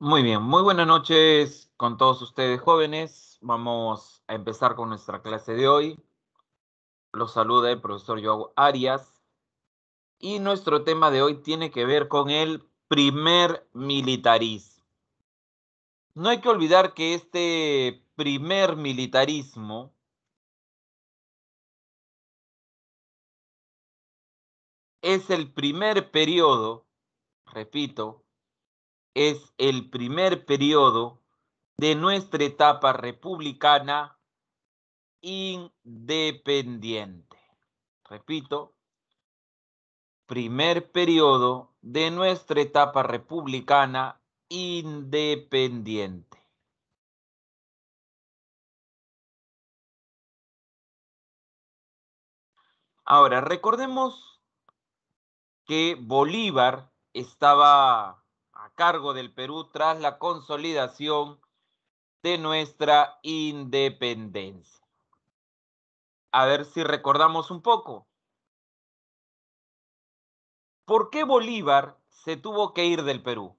Muy bien, muy buenas noches con todos ustedes jóvenes. Vamos a empezar con nuestra clase de hoy. Los saluda el profesor Joao Arias. Y nuestro tema de hoy tiene que ver con el primer militarismo. No hay que olvidar que este primer militarismo es el primer periodo, repito, es el primer periodo de nuestra etapa republicana independiente. Repito, primer periodo de nuestra etapa republicana independiente. Ahora, recordemos que Bolívar estaba cargo del Perú tras la consolidación de nuestra independencia. A ver si recordamos un poco. ¿Por qué Bolívar se tuvo que ir del Perú?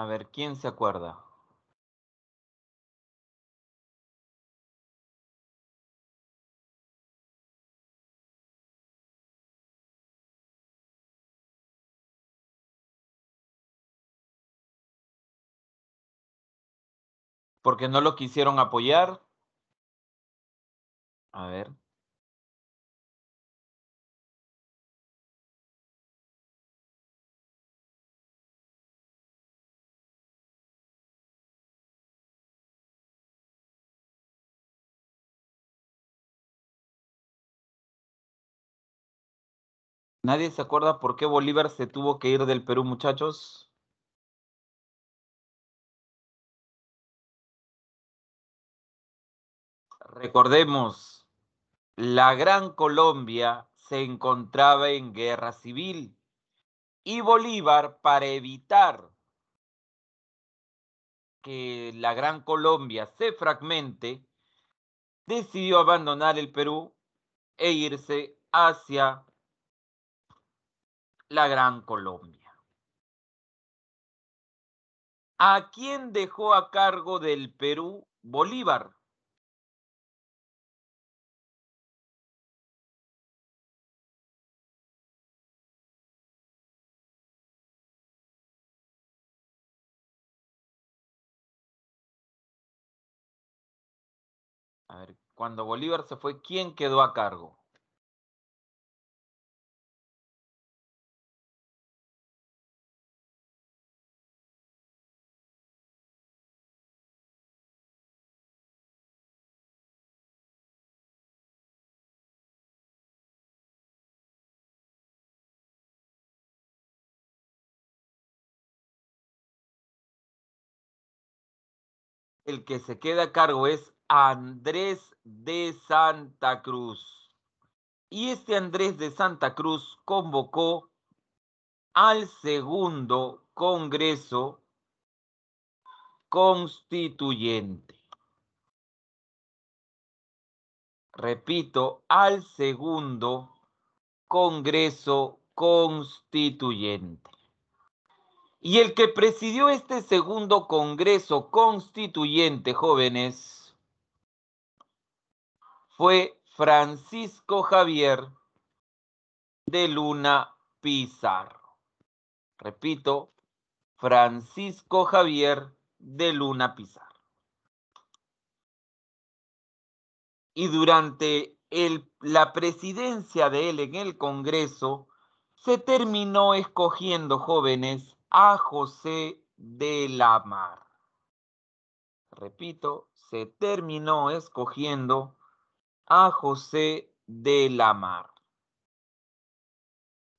A ver, ¿quién se acuerda? Porque no lo quisieron apoyar. A ver. Nadie se acuerda por qué Bolívar se tuvo que ir del Perú, muchachos. Recordemos, la Gran Colombia se encontraba en guerra civil y Bolívar para evitar que la Gran Colombia se fragmente, decidió abandonar el Perú e irse hacia la Gran Colombia. ¿A quién dejó a cargo del Perú Bolívar? A ver, cuando Bolívar se fue, ¿quién quedó a cargo? el que se queda a cargo es Andrés de Santa Cruz. Y este Andrés de Santa Cruz convocó al segundo Congreso Constituyente. Repito, al segundo Congreso Constituyente. Y el que presidió este segundo Congreso Constituyente, jóvenes, fue Francisco Javier de Luna Pizarro. Repito, Francisco Javier de Luna Pizarro. Y durante la presidencia de él en el Congreso, se terminó escogiendo jóvenes a José de la Mar. Repito, se terminó escogiendo a José de la Mar.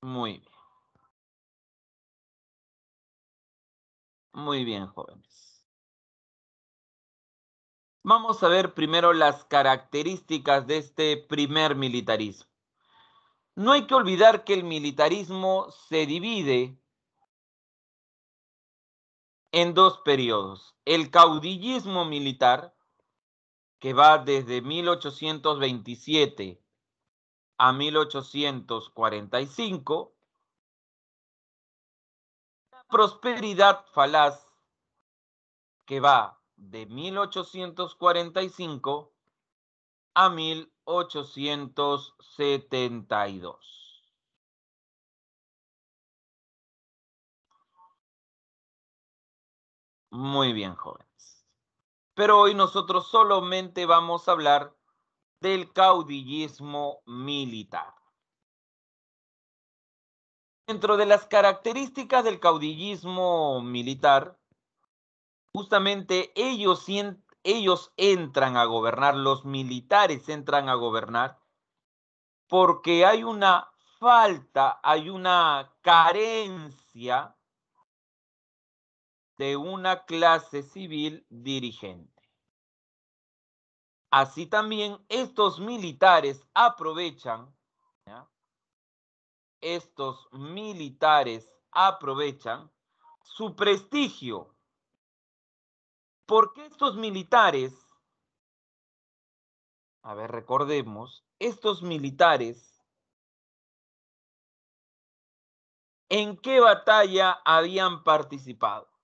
Muy bien. Muy bien, jóvenes. Vamos a ver primero las características de este primer militarismo. No hay que olvidar que el militarismo se divide en dos periodos. El caudillismo militar, que va desde 1827 a 1845, la prosperidad falaz, que va de 1845 a 1872. Muy bien, jóvenes. Pero hoy nosotros solamente vamos a hablar del caudillismo militar. Dentro de las características del caudillismo militar, justamente ellos, entran a gobernar, los militares entran a gobernar, porque hay una falta, hay una carencia de una clase civil dirigente. Así también estos militares aprovechan, estos militares aprovechan su prestigio, porque estos militares, a ver, recordemos, estos militares en qué batalla habían participado.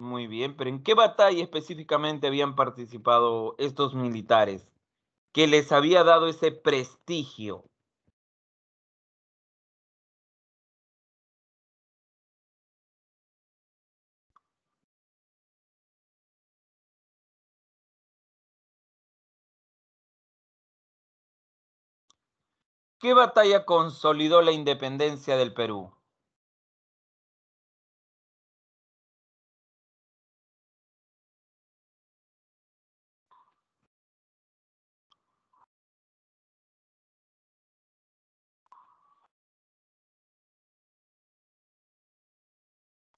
Muy bien, pero ¿en qué batalla específicamente habían participado estos militares que les había dado ese prestigio? ¿Qué batalla consolidó la independencia del Perú?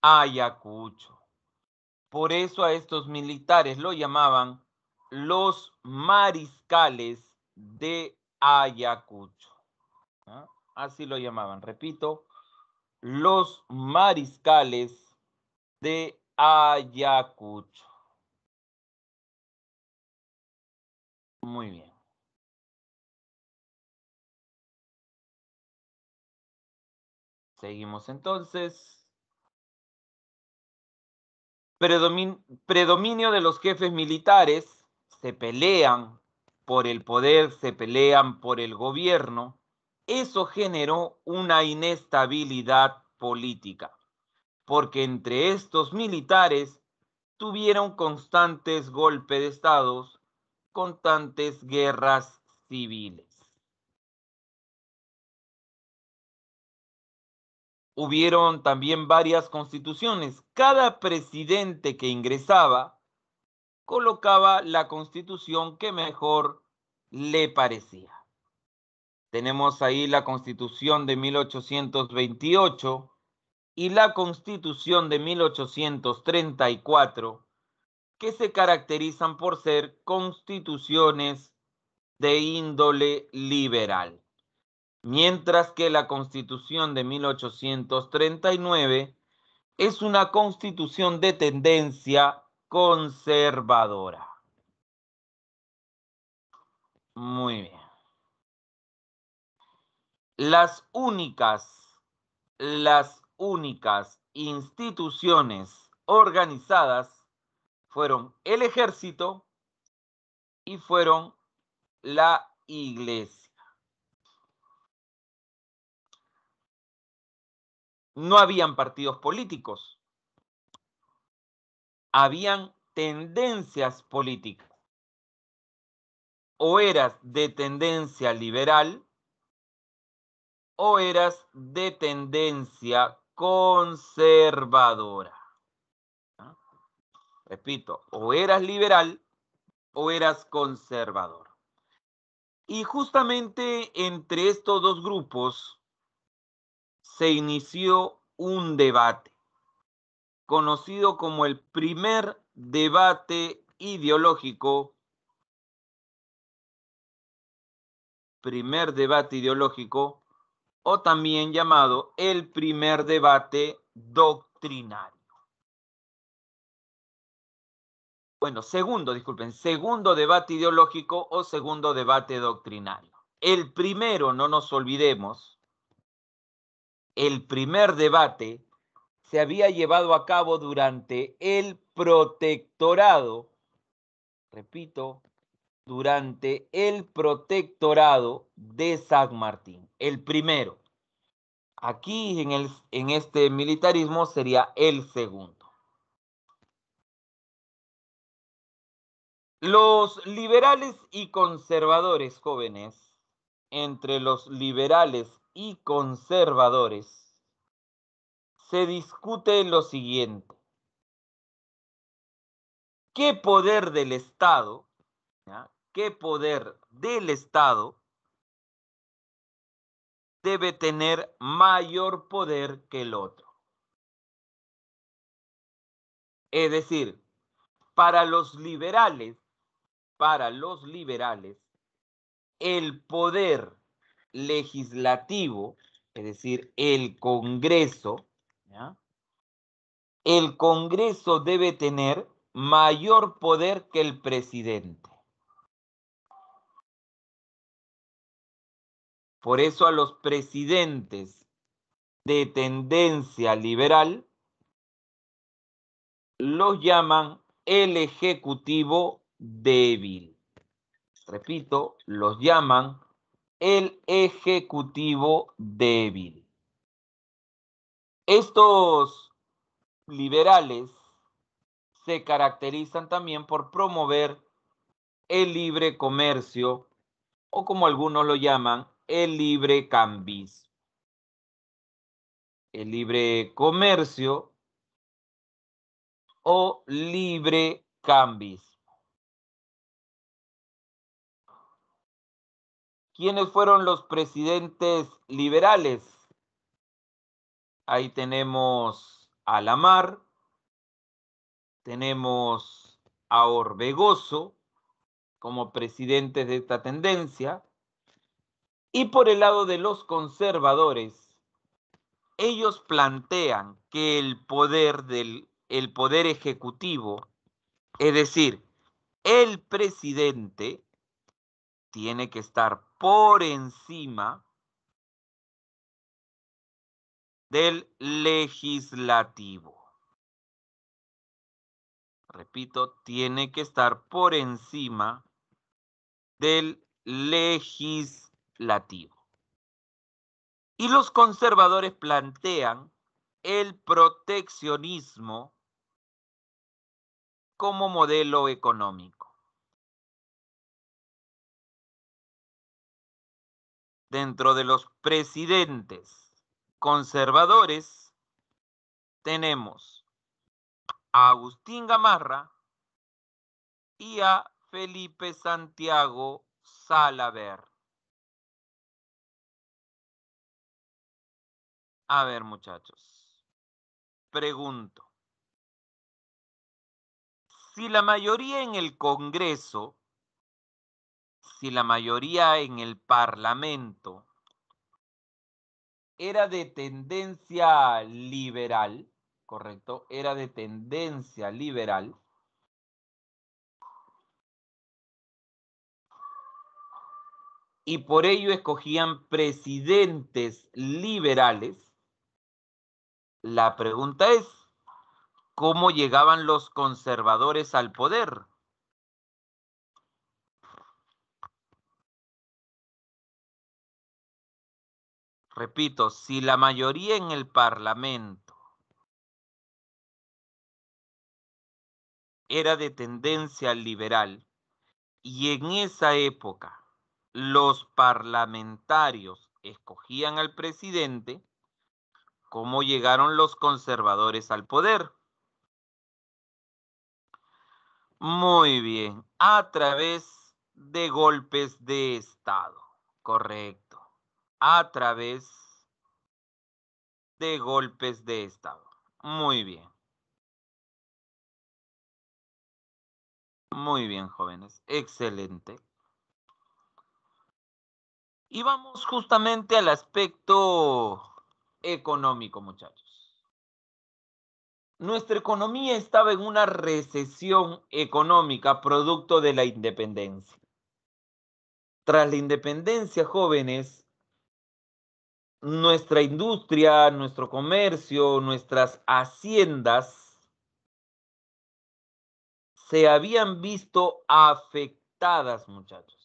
Ayacucho. Por eso a estos militares lo llamaban los mariscales de Ayacucho. Así lo llamaban, repito, los mariscales de Ayacucho. Muy bien. Seguimos entonces predominio de los jefes militares, se pelean por el poder, se pelean por el gobierno, eso generó una inestabilidad política, porque entre estos militares tuvieron constantes golpes de estados, constantes guerras civiles. hubieron también varias constituciones. Cada presidente que ingresaba colocaba la constitución que mejor le parecía. Tenemos ahí la constitución de 1828 y la constitución de 1834 que se caracterizan por ser constituciones de índole liberal mientras que la Constitución de 1839 es una constitución de tendencia conservadora. Muy bien. Las únicas, las únicas instituciones organizadas fueron el ejército y fueron la iglesia. no habían partidos políticos, habían tendencias políticas. O eras de tendencia liberal o eras de tendencia conservadora. ¿Ah? Repito, o eras liberal o eras conservador. Y justamente entre estos dos grupos se inició un debate, conocido como el primer debate ideológico, primer debate ideológico, o también llamado el primer debate doctrinario. Bueno, segundo, disculpen, segundo debate ideológico o segundo debate doctrinario. El primero, no nos olvidemos, el primer debate se había llevado a cabo durante el protectorado, repito, durante el protectorado de San Martín, el primero. Aquí en, en este militarismo sería el segundo. Los liberales y conservadores jóvenes, entre los liberales y conservadores, se discute lo siguiente. ¿Qué poder del Estado, qué poder del Estado debe tener mayor poder que el otro? Es decir, para los liberales, para los liberales, el poder legislativo, es decir, el Congreso, el Congreso debe tener mayor poder que el presidente. Por eso a los presidentes de tendencia liberal los llaman el Ejecutivo débil. Repito, los llaman el ejecutivo débil. Estos liberales se caracterizan también por promover el libre comercio o como algunos lo llaman, el libre cambis. El libre comercio o libre cambis. ¿Quiénes fueron los presidentes liberales? Ahí tenemos a Lamar, tenemos a Orbegoso como presidente de esta tendencia. Y por el lado de los conservadores, ellos plantean que el poder del el poder ejecutivo, es decir, el presidente tiene que estar por encima del legislativo. Repito, tiene que estar por encima del legislativo. Y los conservadores plantean el proteccionismo como modelo económico. dentro de los presidentes conservadores tenemos a Agustín Gamarra y a Felipe Santiago Salaver. A ver, muchachos, pregunto. Si la mayoría en el Congreso si la mayoría en el Parlamento era de tendencia liberal, correcto, era de tendencia liberal, y por ello escogían presidentes liberales, la pregunta es, ¿cómo llegaban los conservadores al poder? repito, si la mayoría en el Parlamento era de tendencia liberal y en esa época los parlamentarios escogían al presidente, ¿cómo llegaron los conservadores al poder? Muy bien, a través de golpes de Estado, correcto a través de golpes de Estado. Muy bien. Muy bien, jóvenes. Excelente. Y vamos justamente al aspecto económico, muchachos. Nuestra economía estaba en una recesión económica producto de la independencia. Tras la independencia, jóvenes, nuestra industria, nuestro comercio, nuestras haciendas se habían visto afectadas, muchachos.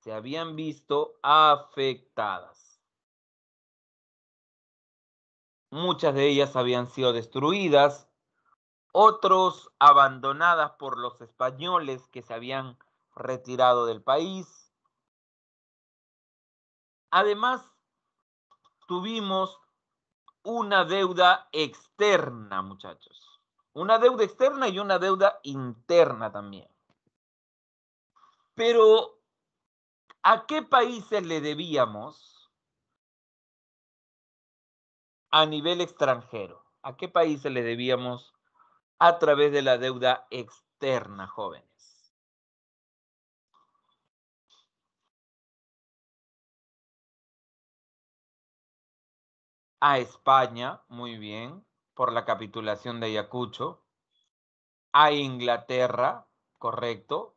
Se habían visto afectadas. Muchas de ellas habían sido destruidas, otros abandonadas por los españoles que se habían retirado del país. Además, tuvimos una deuda externa, muchachos. Una deuda externa y una deuda interna también. Pero, ¿a qué países le debíamos a nivel extranjero? ¿A qué países le debíamos a través de la deuda externa, jóvenes? a España, muy bien, por la capitulación de Ayacucho, a Inglaterra, correcto,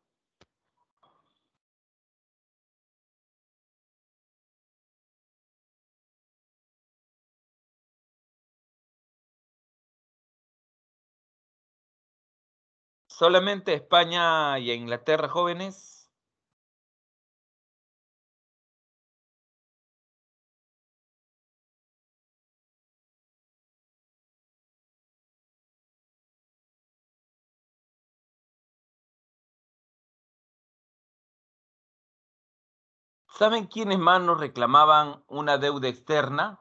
solamente España y Inglaterra jóvenes ¿Saben quiénes más nos reclamaban una deuda externa?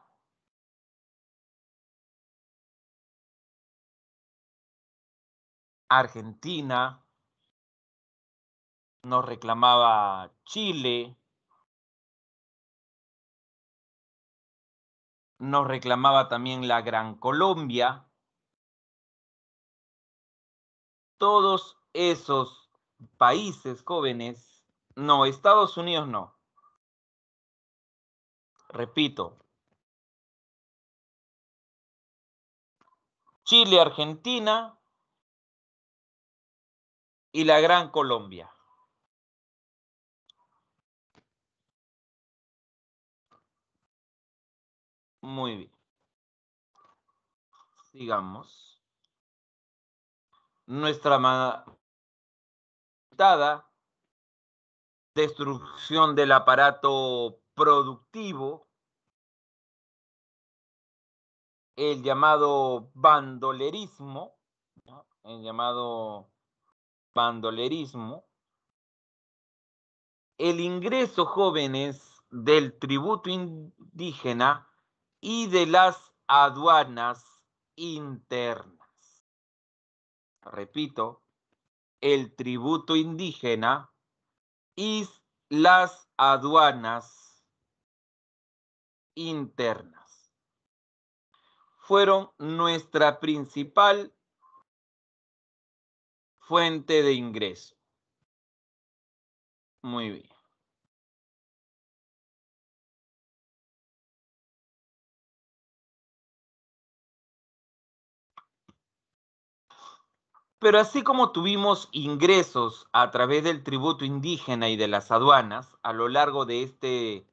Argentina, nos reclamaba Chile, nos reclamaba también la Gran Colombia. Todos esos países jóvenes, no, Estados Unidos no, repito, Chile, Argentina y la Gran Colombia. Muy bien. Sigamos. Nuestra destrucción del aparato productivo el llamado bandolerismo, el llamado bandolerismo, el ingreso jóvenes del tributo indígena y de las aduanas internas. Repito, el tributo indígena y las aduanas internas fueron nuestra principal fuente de ingreso. Muy bien. Pero así como tuvimos ingresos a través del tributo indígena y de las aduanas a lo largo de este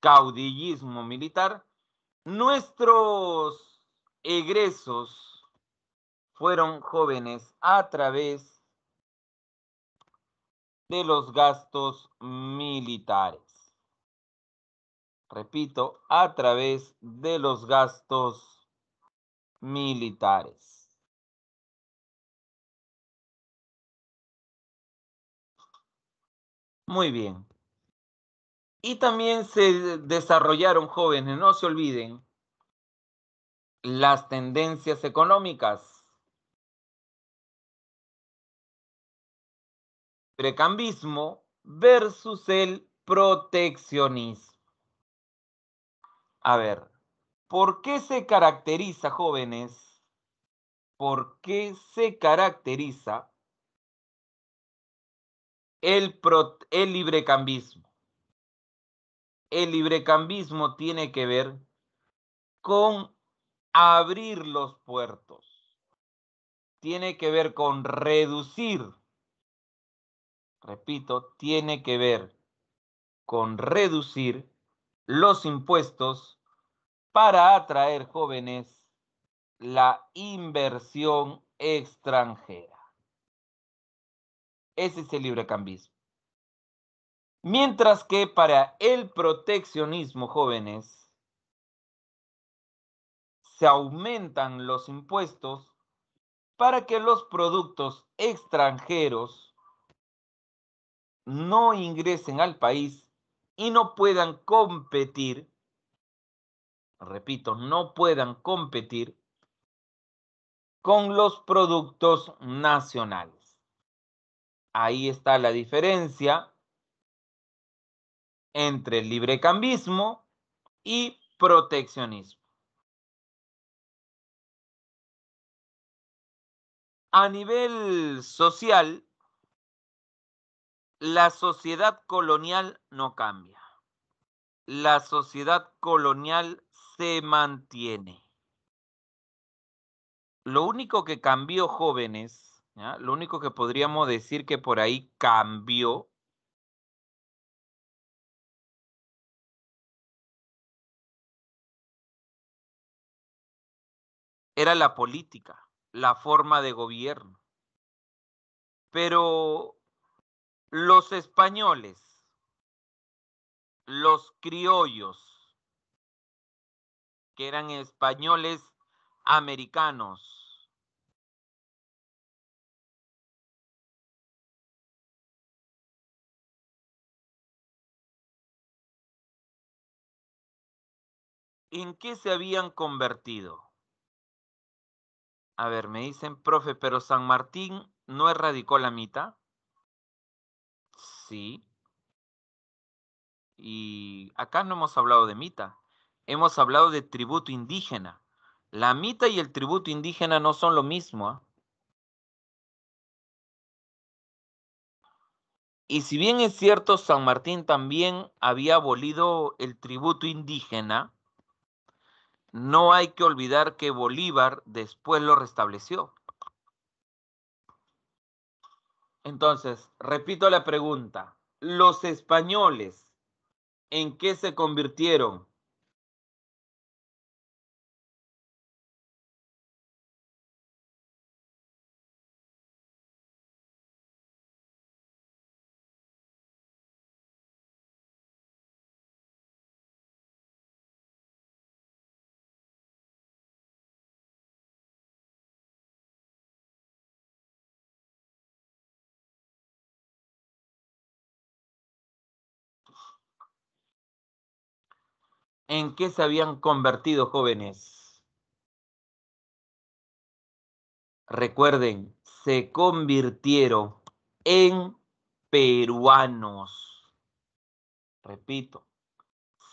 caudillismo militar, nuestros egresos fueron jóvenes a través de los gastos militares. Repito, a través de los gastos militares. Muy bien. Y también se desarrollaron jóvenes, no se olviden, las tendencias económicas. Precambismo versus el proteccionismo. A ver, ¿por qué se caracteriza, jóvenes? ¿Por qué se caracteriza el, el librecambismo? El librecambismo tiene que ver con abrir los puertos. Tiene que ver con reducir. Repito, tiene que ver con reducir los impuestos para atraer jóvenes la inversión extranjera. Ese es el librecambismo. Mientras que para el proteccionismo, jóvenes, se aumentan los impuestos para que los productos extranjeros no ingresen al país y no puedan competir, repito, no puedan competir con los productos nacionales. Ahí está la diferencia entre el librecambismo y proteccionismo. a nivel social, la sociedad colonial no cambia. La sociedad colonial se mantiene. Lo único que cambió, jóvenes, lo único que podríamos decir que por ahí cambió era la política la forma de gobierno. Pero los españoles, los criollos, que eran españoles americanos, ¿en qué se habían convertido? A ver, me dicen, profe, pero San Martín no erradicó la mita. Sí. Y acá no hemos hablado de mita, hemos hablado de tributo indígena. La mita y el tributo indígena no son lo mismo. ¿ah? Y si bien es cierto, San Martín también había abolido el tributo indígena, no hay que olvidar que Bolívar después lo restableció. Entonces, repito la pregunta. ¿Los españoles en qué se convirtieron en qué se habían convertido jóvenes. Recuerden, se convirtieron en peruanos. Repito,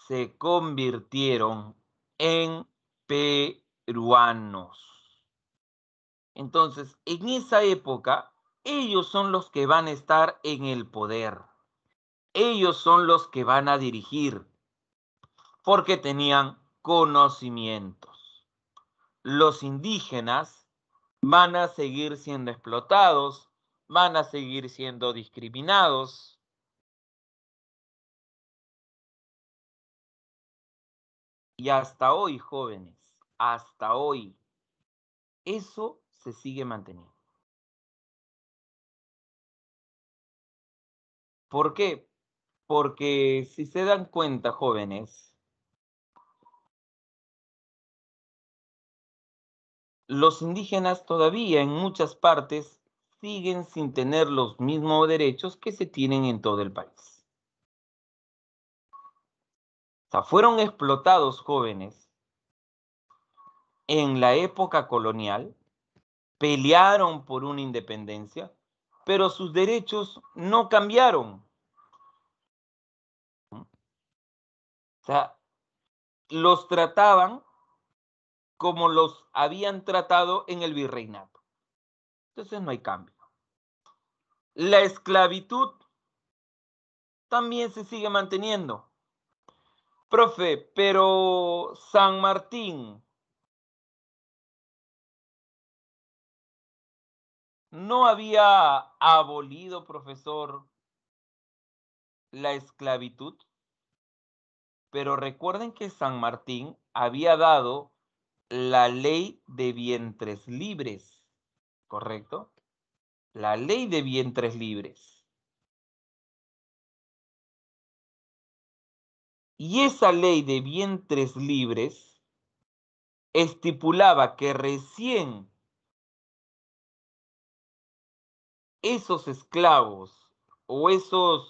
se convirtieron en peruanos. Entonces, en esa época, ellos son los que van a estar en el poder. Ellos son los que van a dirigir porque tenían conocimientos. Los indígenas van a seguir siendo explotados, van a seguir siendo discriminados. Y hasta hoy, jóvenes, hasta hoy, eso se sigue manteniendo. ¿Por qué? Porque si se dan cuenta, jóvenes, los indígenas todavía en muchas partes siguen sin tener los mismos derechos que se tienen en todo el país. O sea, fueron explotados jóvenes en la época colonial, pelearon por una independencia, pero sus derechos no cambiaron. O sea, los trataban como los habían tratado en el virreinato. Entonces no hay cambio. La esclavitud también se sigue manteniendo. Profe, pero San Martín no había abolido, profesor, la esclavitud. Pero recuerden que San Martín había dado la ley de vientres libres, ¿correcto? La ley de vientres libres. Y esa ley de vientres libres estipulaba que recién esos esclavos o esos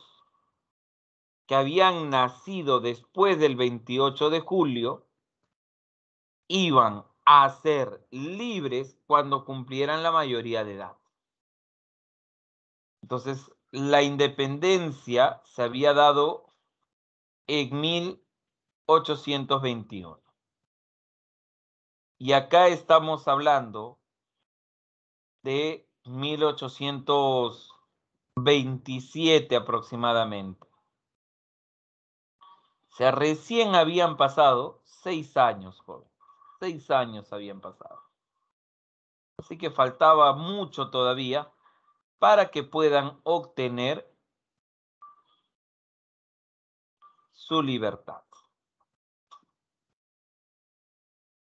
que habían nacido después del 28 de julio iban a ser libres cuando cumplieran la mayoría de edad. Entonces, la independencia se había dado en 1821. Y acá estamos hablando de 1827 aproximadamente. O sea, recién habían pasado seis años, joven. Seis años habían pasado. Así que faltaba mucho todavía para que puedan obtener su libertad.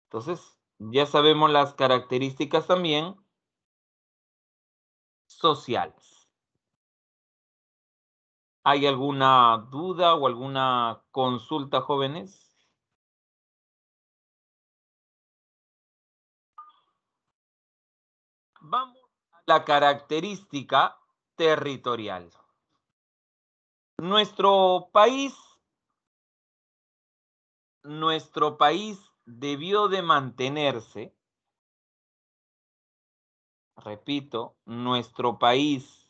Entonces, ya sabemos las características también sociales. ¿Hay alguna duda o alguna consulta, jóvenes? la característica territorial. Nuestro país, nuestro país debió de mantenerse, repito, nuestro país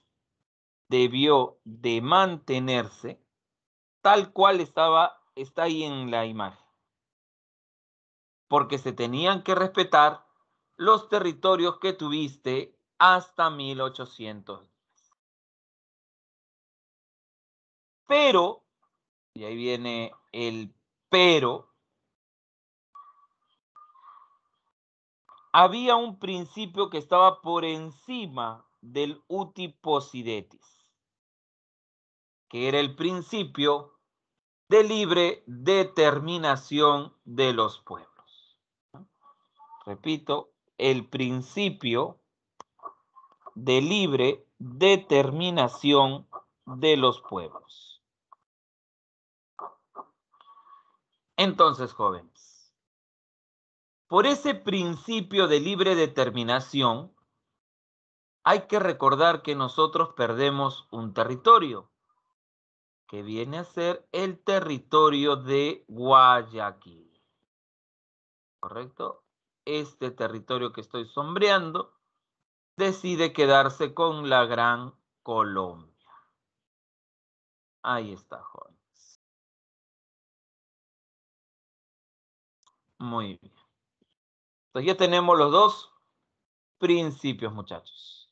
debió de mantenerse tal cual estaba, está ahí en la imagen. Porque se tenían que respetar los territorios que tuviste hasta 1800. Pero, y ahí viene el pero, había un principio que estaba por encima del uti que era el principio de libre determinación de los pueblos. Repito, el principio de libre determinación de los pueblos. Entonces, jóvenes, por ese principio de libre determinación, hay que recordar que nosotros perdemos un territorio, que viene a ser el territorio de Guayaquil. ¿Correcto? Este territorio que estoy sombreando decide quedarse con la Gran Colombia. Ahí está, jóvenes. Muy bien. Entonces ya tenemos los dos principios, muchachos.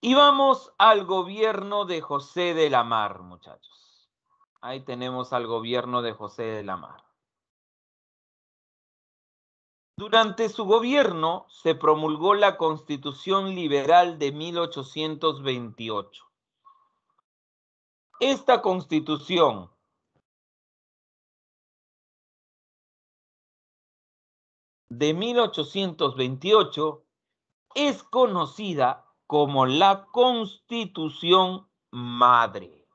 Y vamos al gobierno de José de la Mar, muchachos. Ahí tenemos al gobierno de José de la Mar. Durante su gobierno se promulgó la Constitución Liberal de 1828. Esta constitución de 1828 es conocida como la Constitución Madre.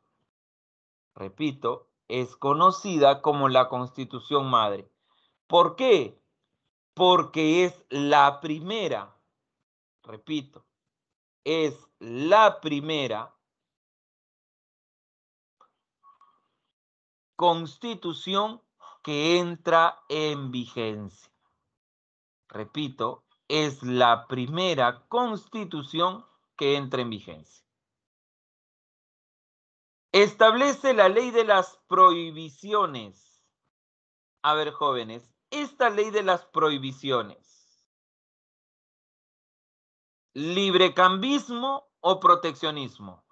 Repito, es conocida como la Constitución Madre. ¿Por qué? porque es la primera, repito, es la primera constitución que entra en vigencia. Repito, es la primera constitución que entra en vigencia. Establece la ley de las prohibiciones. A ver, jóvenes, esta ley de las prohibiciones? ¿Librecambismo o proteccionismo?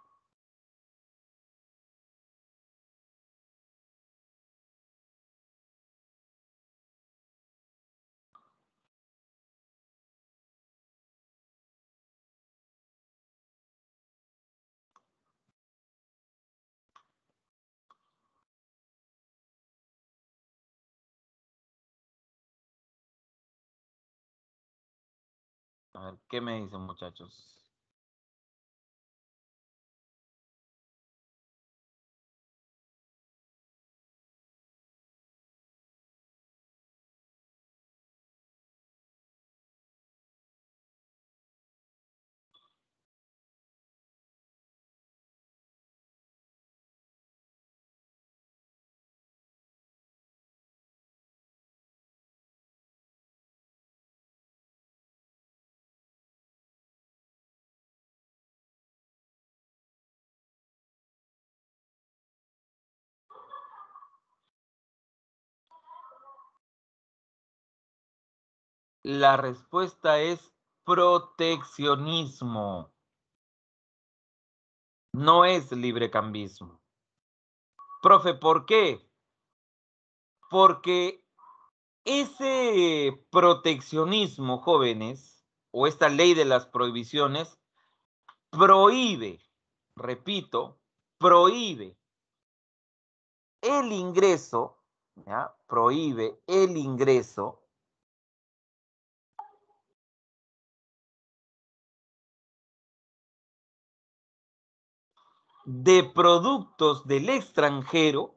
¿qué me dicen muchachos? La respuesta es proteccionismo. No es librecambismo. Profe, ¿por qué? Porque ese proteccionismo, jóvenes, o esta ley de las prohibiciones, prohíbe, repito, prohíbe el ingreso, ¿ya? prohíbe el ingreso de productos del extranjero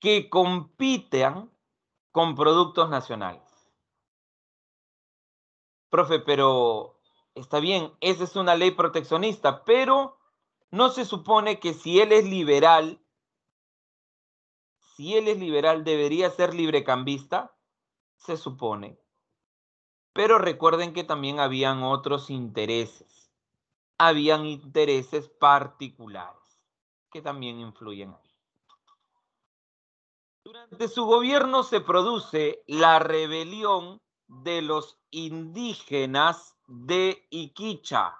que compitan con productos nacionales. Profe, pero está bien, esa es una ley proteccionista, pero no se supone que si él es liberal, si él es liberal, debería ser librecambista, se supone. Pero recuerden que también habían otros intereses habían intereses particulares que también influyen ahí. Durante su gobierno se produce la rebelión de los indígenas de Iquicha.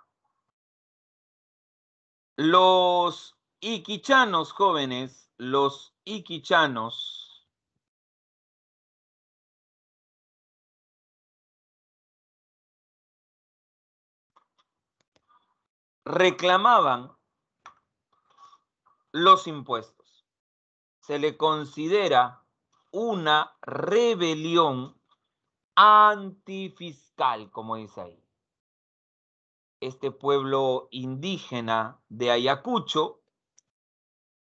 Los iquichanos jóvenes, los iquichanos, reclamaban los impuestos. Se le considera una rebelión antifiscal, como dice ahí. Este pueblo indígena de Ayacucho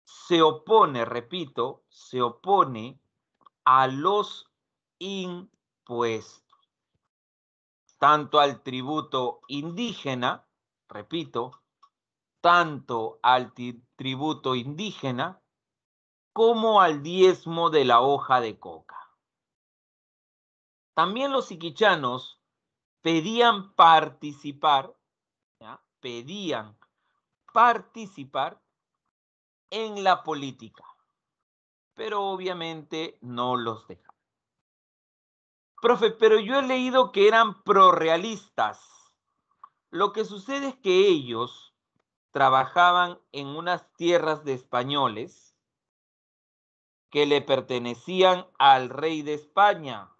se opone, repito, se opone a los impuestos, tanto al tributo indígena repito, tanto al tributo indígena como al diezmo de la hoja de coca. También los siquichanos pedían participar, ¿ya? pedían participar en la política, pero obviamente no los dejaban. Profe, pero yo he leído que eran prorrealistas. Lo que sucede es que ellos trabajaban en unas tierras de españoles que le pertenecían al rey de España,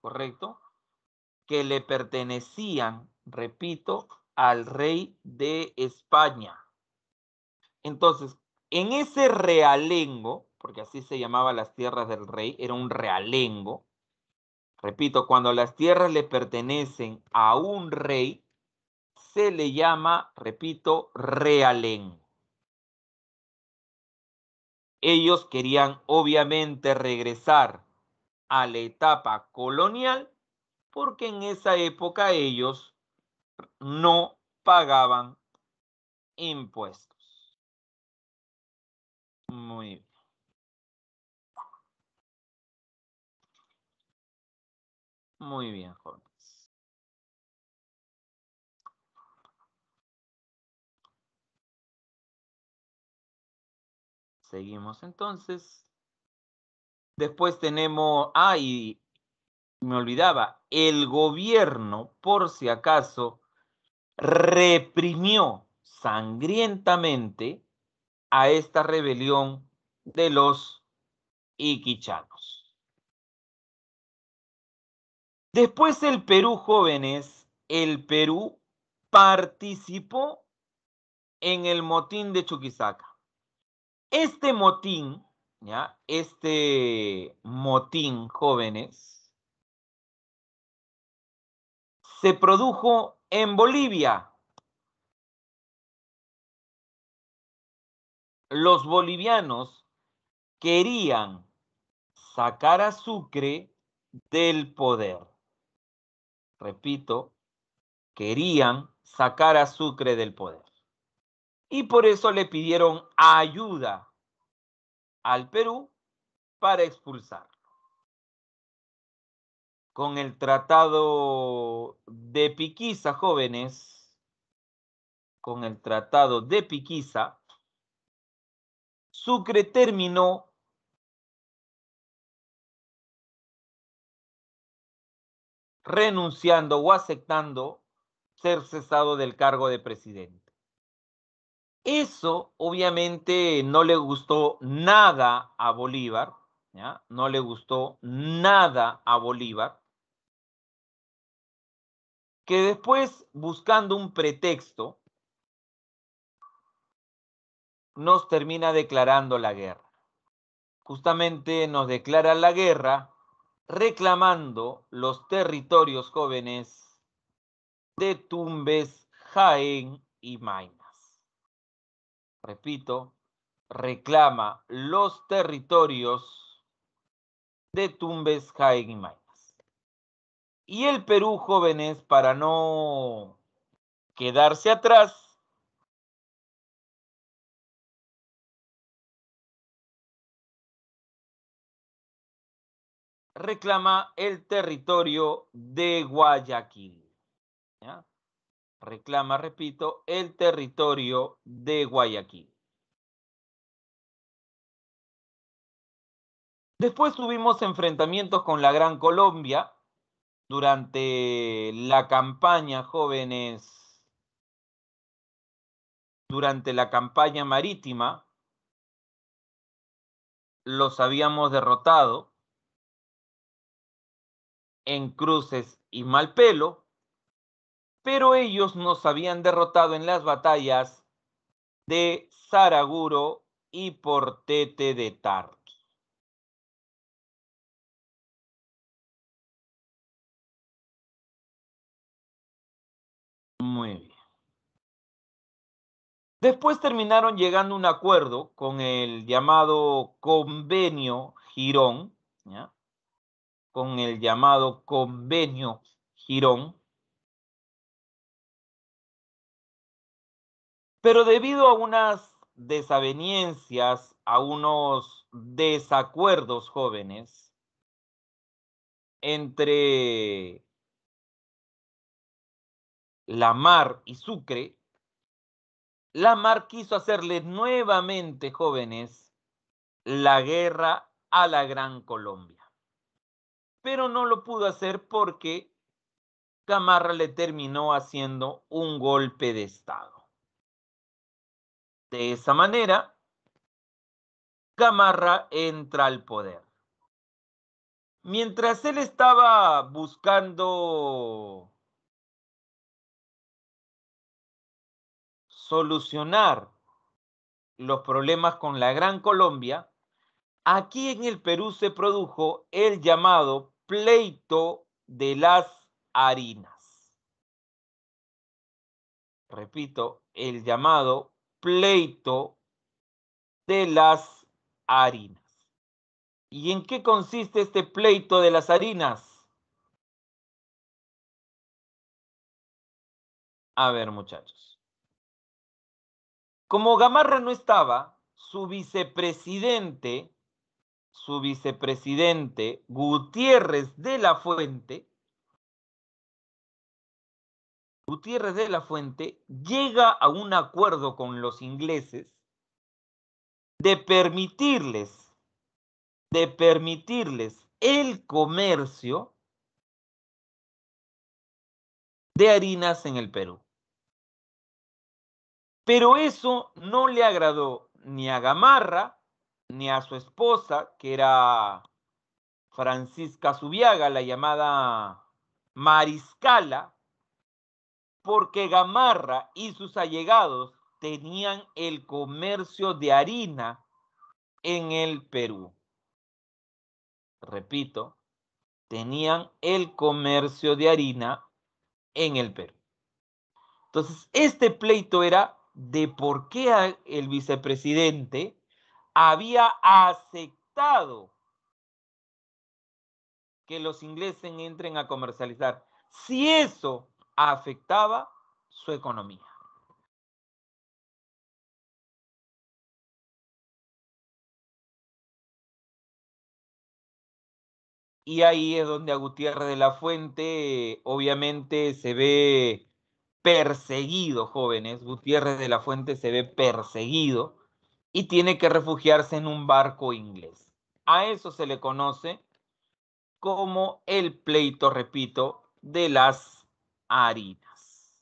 ¿correcto? Que le pertenecían, repito, al rey de España. Entonces, en ese realengo, porque así se llamaba las tierras del rey, era un realengo. Repito, cuando las tierras le pertenecen a un rey, se le llama, repito, realen. Ellos querían obviamente regresar a la etapa colonial porque en esa época ellos no pagaban impuestos. Muy bien. Muy bien, Jorge. Seguimos entonces. Después tenemos, ah, y me olvidaba, el gobierno, por si acaso, reprimió sangrientamente a esta rebelión de los iquichanos. Después el Perú, jóvenes, el Perú participó en el motín de Chuquisaca. Este motín, ¿ya? Este motín, jóvenes, se produjo en Bolivia. Los bolivianos querían sacar a Sucre del poder. Repito, querían sacar a Sucre del poder y por eso le pidieron ayuda al Perú para expulsarlo. Con el tratado de Piquiza, jóvenes, con el tratado de Piquiza, Sucre terminó renunciando o aceptando ser cesado del cargo de presidente. Eso obviamente no le gustó nada a Bolívar, no le gustó nada a Bolívar, que después buscando un pretexto nos termina declarando la guerra. Justamente nos declara la guerra reclamando los territorios jóvenes de Tumbes, Jaén y Maine repito, reclama los territorios de Tumbes, Jaén y Mayas. Y el Perú, jóvenes, para no quedarse atrás, reclama el territorio de Guayaquil reclama, repito, el territorio de Guayaquil. Después tuvimos enfrentamientos con la Gran Colombia durante la campaña Jóvenes, durante la campaña marítima, los habíamos derrotado en Cruces y Malpelo pero ellos nos habían derrotado en las batallas de Saraguro y Portete de Tarqui. Muy bien. Después terminaron llegando a un acuerdo con el llamado convenio Girón, con el llamado convenio Girón, Pero debido a unas desaveniencias, a unos desacuerdos jóvenes entre Lamar y Sucre, Lamar quiso hacerle nuevamente, jóvenes, la guerra a la Gran Colombia. Pero no lo pudo hacer porque Camarra le terminó haciendo un golpe de Estado. De esa manera, Camarra entra al poder. Mientras él estaba buscando solucionar los problemas con la Gran Colombia, aquí en el Perú se produjo el llamado pleito de las harinas. Repito, el llamado pleito de las harinas. ¿Y en qué consiste este pleito de las harinas? A ver, muchachos. Como Gamarra no estaba, su vicepresidente, su vicepresidente Gutiérrez de la Fuente, Gutiérrez de la Fuente llega a un acuerdo con los ingleses de permitirles, de permitirles el comercio de harinas en el Perú. Pero eso no le agradó ni a Gamarra, ni a su esposa, que era Francisca Subiaga, la llamada Mariscala, porque Gamarra y sus allegados tenían el comercio de harina en el Perú. Repito, tenían el comercio de harina en el Perú. Entonces, este pleito era de por qué el vicepresidente había aceptado que los ingleses entren a comercializar. Si eso afectaba su economía. Y ahí es donde a Gutiérrez de la Fuente obviamente se ve perseguido, jóvenes. Gutiérrez de la Fuente se ve perseguido y tiene que refugiarse en un barco inglés. A eso se le conoce como el pleito, repito, de las harinas.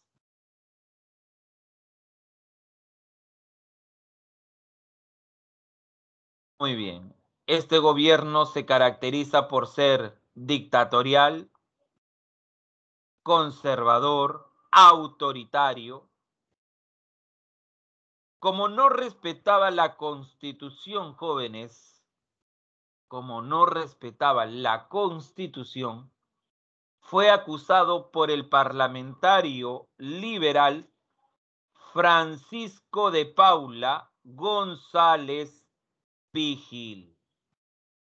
Muy bien. Este gobierno se caracteriza por ser dictatorial, conservador, autoritario. Como no respetaba la constitución, jóvenes, como no respetaba la constitución, fue acusado por el parlamentario liberal Francisco de Paula González Vigil,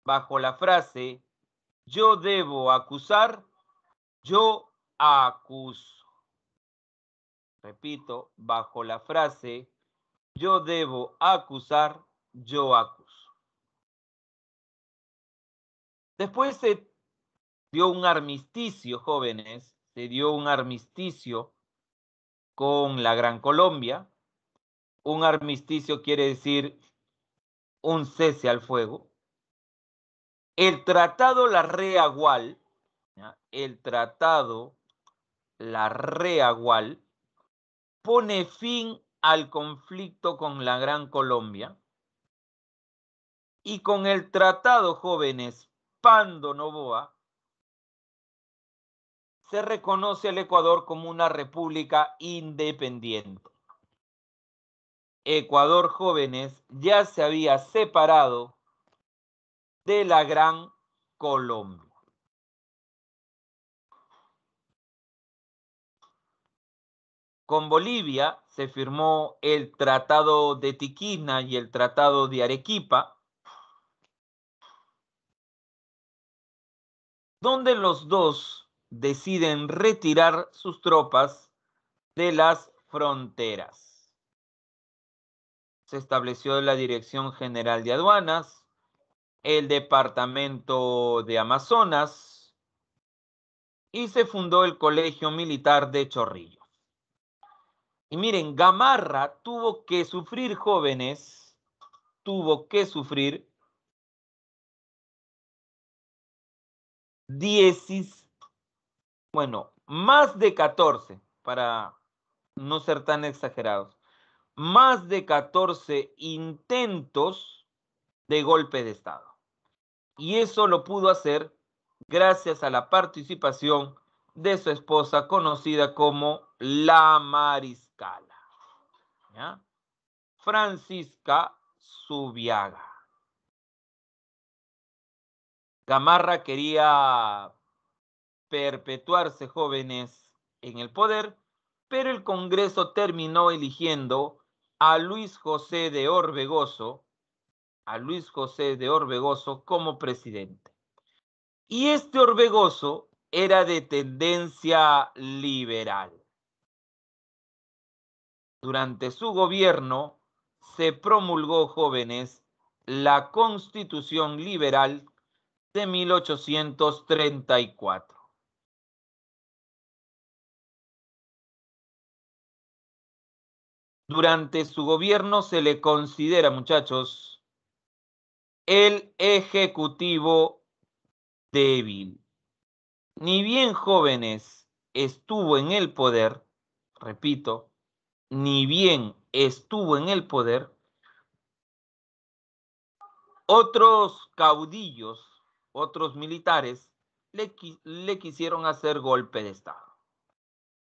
bajo la frase, yo debo acusar, yo acuso. Repito, bajo la frase, yo debo acusar, yo acuso. Después se dio un armisticio, jóvenes, se dio un armisticio con la Gran Colombia. Un armisticio quiere decir un cese al fuego. El tratado La Reagual, el tratado La Reagual pone fin al conflicto con la Gran Colombia. Y con el tratado, jóvenes, Pando Novoa, se reconoce al Ecuador como una república independiente. Ecuador Jóvenes ya se había separado de la Gran Colombia. Con Bolivia se firmó el Tratado de Tiquina y el Tratado de Arequipa, donde los dos deciden retirar sus tropas de las fronteras. Se estableció la Dirección General de Aduanas, el Departamento de Amazonas y se fundó el Colegio Militar de Chorrillo. Y miren, Gamarra tuvo que sufrir jóvenes, tuvo que sufrir 16 bueno, más de 14, para no ser tan exagerados, más de 14 intentos de golpe de Estado. Y eso lo pudo hacer gracias a la participación de su esposa conocida como la Mariscala, Francisca Subiaga. Gamarra quería perpetuarse jóvenes en el poder, pero el Congreso terminó eligiendo a Luis José de Orbegoso, a Luis José de Orbegoso como presidente. Y este Orbegoso era de tendencia liberal. Durante su gobierno se promulgó, jóvenes, la Constitución Liberal de 1834. Durante su gobierno se le considera, muchachos, el ejecutivo débil. Ni bien jóvenes estuvo en el poder, repito, ni bien estuvo en el poder, otros caudillos, otros militares, le, quisieron hacer golpe de Estado.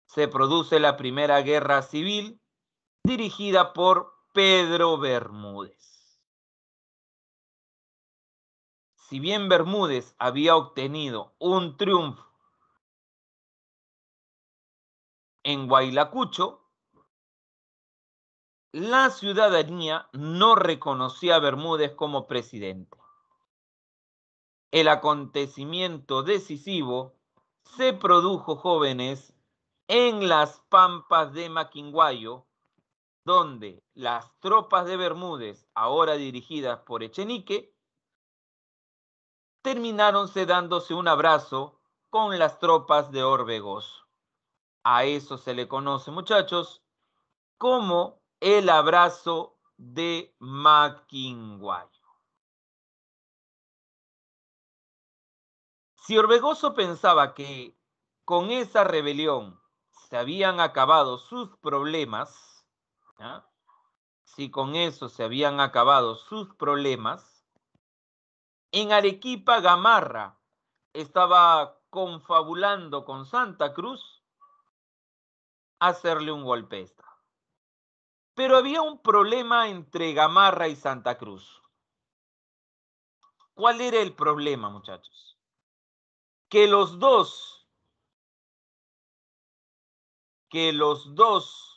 Se produce la Primera Guerra Civil dirigida por Pedro Bermúdez. Si bien Bermúdez había obtenido un triunfo en Guaylacucho, la ciudadanía no reconocía a Bermúdez como presidente. El acontecimiento decisivo se produjo, jóvenes, en las pampas de Maquinguayo, donde las tropas de Bermúdez, ahora dirigidas por Echenique, terminaron dándose un abrazo con las tropas de Orbegoso. A eso se le conoce, muchachos, como el abrazo de Maquinguayo. Si Orbegoso pensaba que con esa rebelión se habían acabado sus problemas, ¿ah? si con eso se habían acabado sus problemas, en Arequipa Gamarra estaba confabulando con Santa Cruz hacerle un golpe Pero había un problema entre Gamarra y Santa Cruz. ¿Cuál era el problema, muchachos? Que los dos, que los dos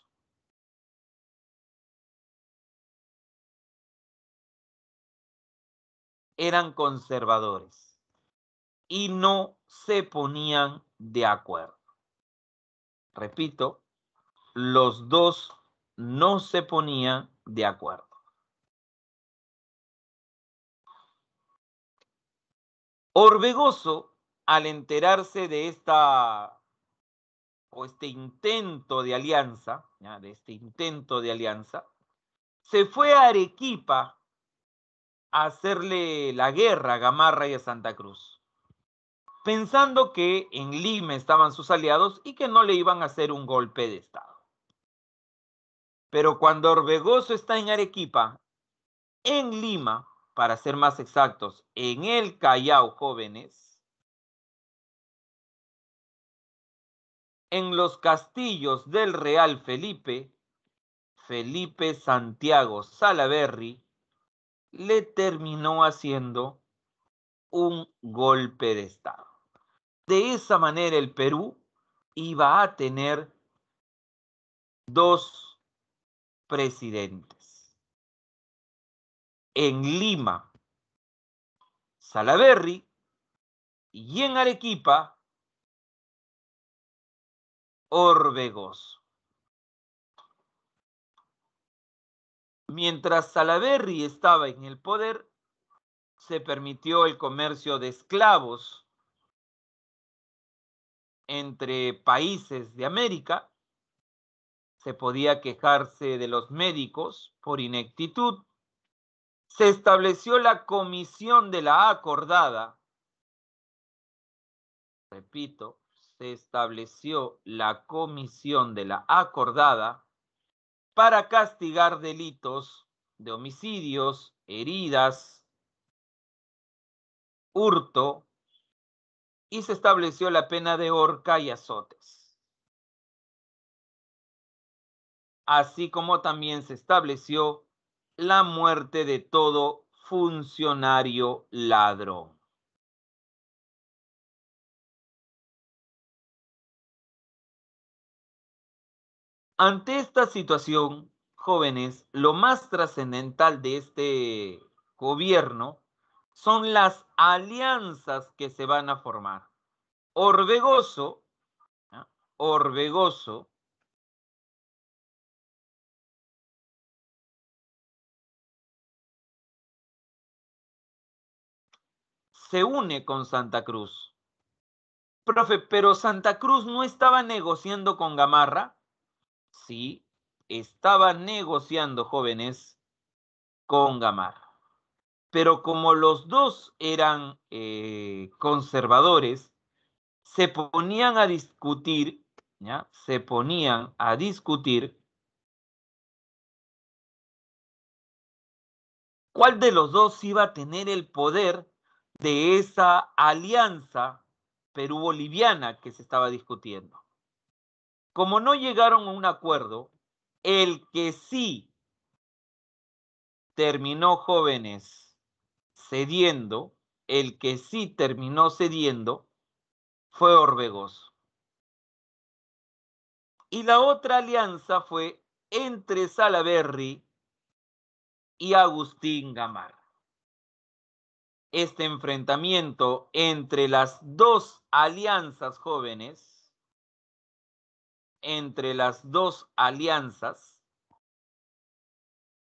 eran conservadores y no se ponían de acuerdo. Repito, los dos no se ponían de acuerdo. Orbegoso, al enterarse de esta o este intento de alianza, de este intento de alianza, se fue a Arequipa hacerle la guerra a Gamarra y a Santa Cruz, pensando que en Lima estaban sus aliados y que no le iban a hacer un golpe de Estado. Pero cuando Orbegoso está en Arequipa, en Lima, para ser más exactos, en el Callao, jóvenes, en los castillos del Real Felipe, Felipe Santiago Salaverry, le terminó haciendo un golpe de Estado. De esa manera el Perú iba a tener dos presidentes. En Lima, Salaverry, y en Arequipa, Orbegoso. Mientras Salaverry estaba en el poder, se permitió el comercio de esclavos entre países de América, se podía quejarse de los médicos por ineptitud, se estableció la comisión de la acordada, repito, se estableció la comisión de la acordada para castigar delitos de homicidios, heridas, hurto, y se estableció la pena de horca y azotes. Así como también se estableció la muerte de todo funcionario ladrón. Ante esta situación, jóvenes, lo más trascendental de este gobierno son las alianzas que se van a formar. Orbegoso, Orbegoso, se une con Santa Cruz. Profe, pero Santa Cruz no estaba negociando con Gamarra. Sí, estaba negociando jóvenes con Gamar, Pero como los dos eran eh, conservadores, se ponían a discutir, ¿ya? se ponían a discutir cuál de los dos iba a tener el poder de esa alianza perú-boliviana que se estaba discutiendo como no llegaron a un acuerdo, el que sí terminó jóvenes cediendo, el que sí terminó cediendo fue Orbegoso. Y la otra alianza fue entre Salaberry y Agustín Gamar. Este enfrentamiento entre las dos alianzas jóvenes entre las dos alianzas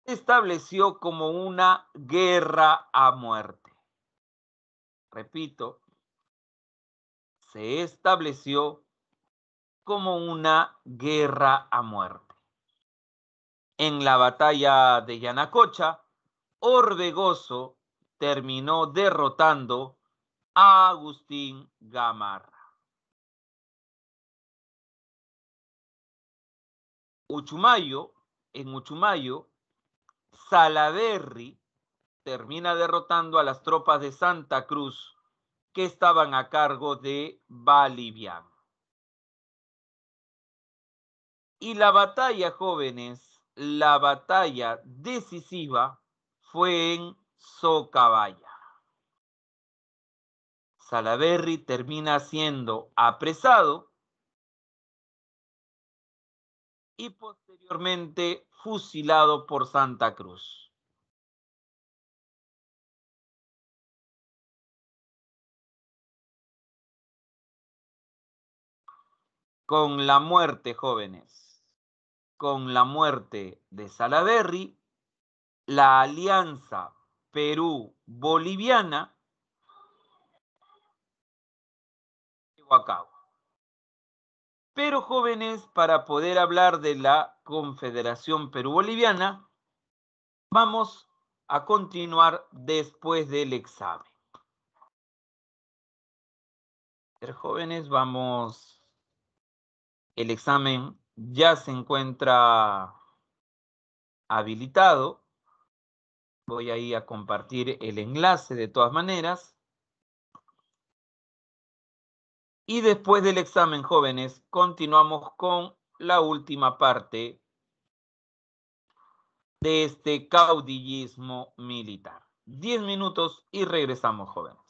estableció como una guerra a muerte. Repito, se estableció como una guerra a muerte. En la batalla de Yanacocha, Orbegoso terminó derrotando a Agustín Gamarra. Uchumayo, en Uchumayo, Salaverri termina derrotando a las tropas de Santa Cruz que estaban a cargo de Balivian. Y la batalla, jóvenes, la batalla decisiva fue en Socabaya. Salaverri termina siendo apresado y posteriormente fusilado por Santa Cruz. Con la muerte, jóvenes, con la muerte de Salaverry, la alianza Perú-Boliviana llegó a cabo. Pero jóvenes, para poder hablar de la Confederación Perú-Boliviana, vamos a continuar después del examen. Jóvenes, vamos. El examen ya se encuentra habilitado. Voy ahí a compartir el enlace de todas maneras. Y después del examen, jóvenes, continuamos con la última parte de este caudillismo militar. Diez minutos y regresamos, jóvenes.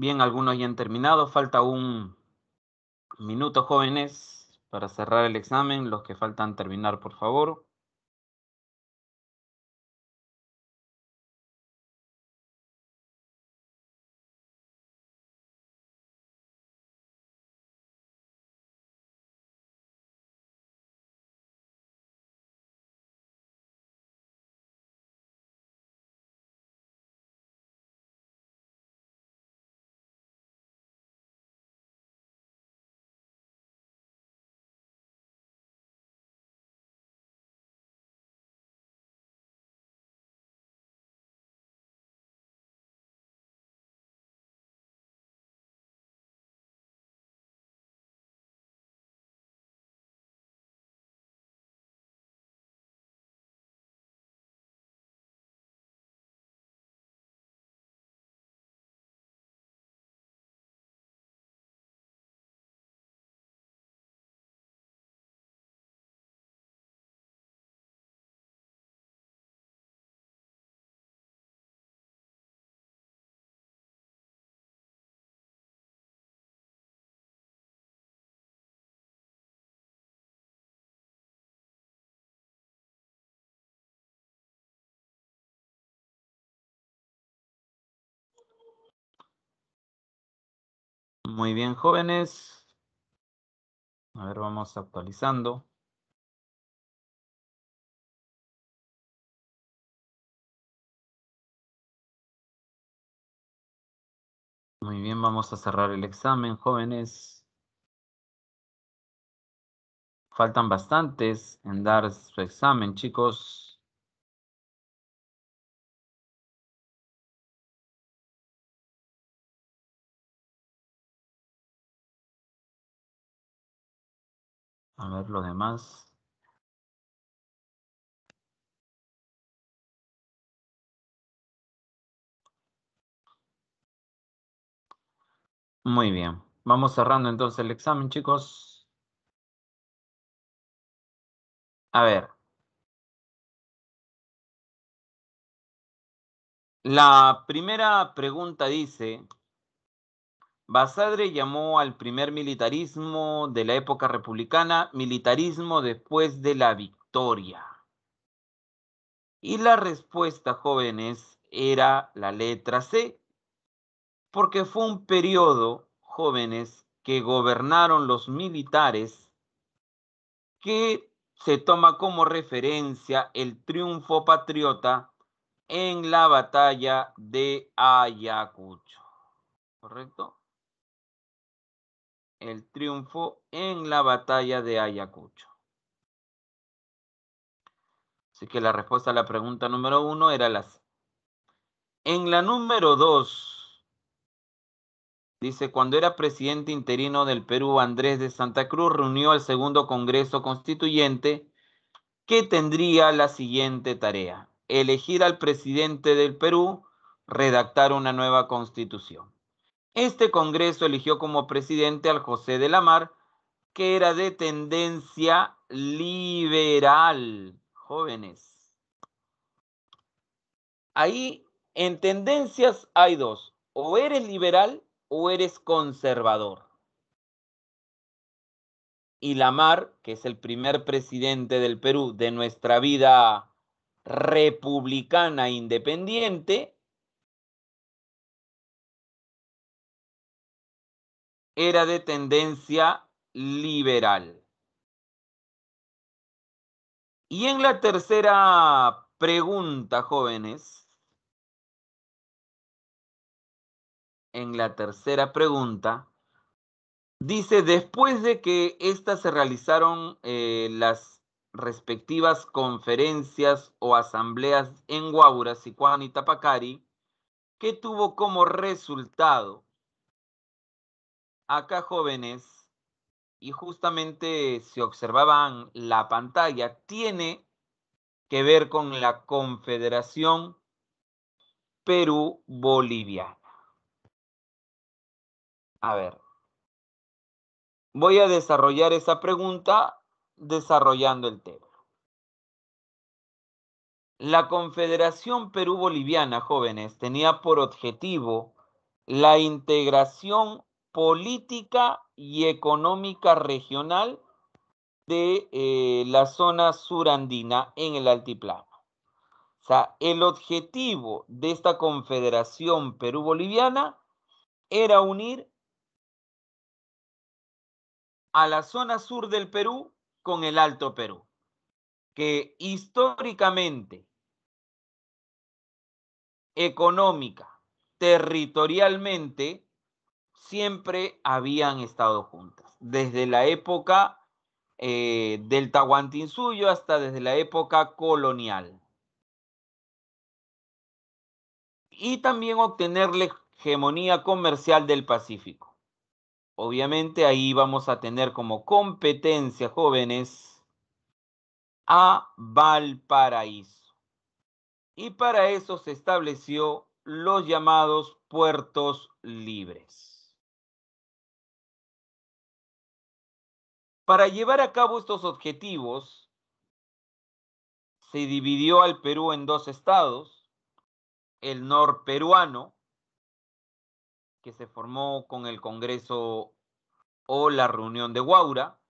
Bien, algunos ya han terminado. Falta un minuto, jóvenes, para cerrar el examen. Los que faltan terminar, por favor. Muy bien, jóvenes. A ver, vamos actualizando. Muy bien, vamos a cerrar el examen, jóvenes. Faltan bastantes en dar su examen, chicos. A ver los demás. Muy bien. Vamos cerrando entonces el examen, chicos. A ver. La primera pregunta dice, Basadre llamó al primer militarismo de la época republicana militarismo después de la victoria. Y la respuesta, jóvenes, era la letra C, porque fue un periodo, jóvenes, que gobernaron los militares que se toma como referencia el triunfo patriota en la batalla de Ayacucho. ¿Correcto? el triunfo en la batalla de Ayacucho. Así que la respuesta a la pregunta número uno era las. En la número dos, dice, cuando era presidente interino del Perú, Andrés de Santa Cruz reunió al segundo Congreso Constituyente que tendría la siguiente tarea, elegir al presidente del Perú, redactar una nueva constitución. Este Congreso eligió como presidente al José de la Mar, que era de tendencia liberal, jóvenes. Ahí en tendencias hay dos, o eres liberal o eres conservador. Y Lamar, que es el primer presidente del Perú de nuestra vida republicana independiente, era de tendencia liberal. Y en la tercera pregunta, jóvenes, en la tercera pregunta, dice, después de que éstas se realizaron eh, las respectivas conferencias o asambleas en Guaura, Sicuán y Tapacari, ¿qué tuvo como resultado acá jóvenes, y justamente se observaban la pantalla, tiene que ver con la Confederación Perú-Boliviana. A ver, voy a desarrollar esa pregunta desarrollando el tema. La Confederación Perú-Boliviana, jóvenes, tenía por objetivo la integración política y económica regional de eh, la zona surandina en el altiplano. O sea, el objetivo de esta confederación Perú-Boliviana era unir a la zona sur del Perú con el Alto Perú, que históricamente, económica, territorialmente, siempre habían estado juntas, desde la época del eh, del Tahuantinsuyo hasta desde la época colonial. Y también obtener la hegemonía comercial del Pacífico. Obviamente ahí vamos a tener como competencia, jóvenes, a Valparaíso. Y para eso se estableció los llamados puertos libres. Para llevar a cabo estos objetivos, se dividió al Perú en dos estados, el norperuano, que se formó con el Congreso o la reunión de Guaura,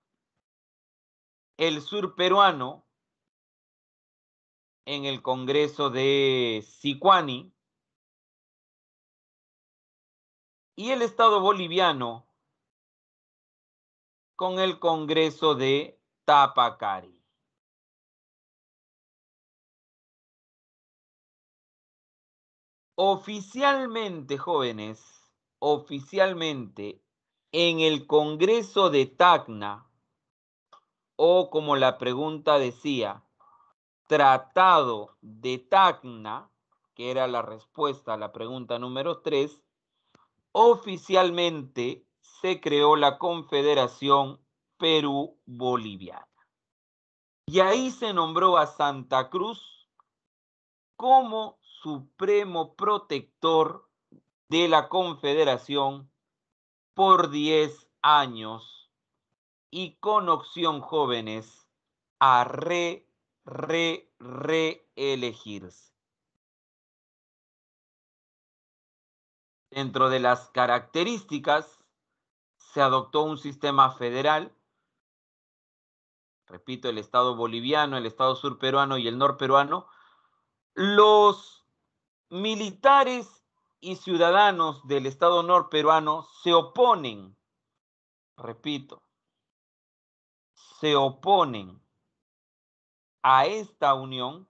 el surperuano, en el Congreso de Sicuani, y el Estado boliviano, con el Congreso de Tapacari. Oficialmente, jóvenes, oficialmente, en el Congreso de Tacna, o como la pregunta decía, Tratado de Tacna, que era la respuesta a la pregunta número 3, oficialmente se creó la Confederación Perú-Boliviana. Y ahí se nombró a Santa Cruz como supremo protector de la Confederación por 10 años y con opción jóvenes a re, re, reelegirse. Dentro de las características se adoptó un sistema federal. Repito, el Estado boliviano, el Estado sur peruano y el peruano Los militares y ciudadanos del Estado peruano se oponen, repito, se oponen a esta unión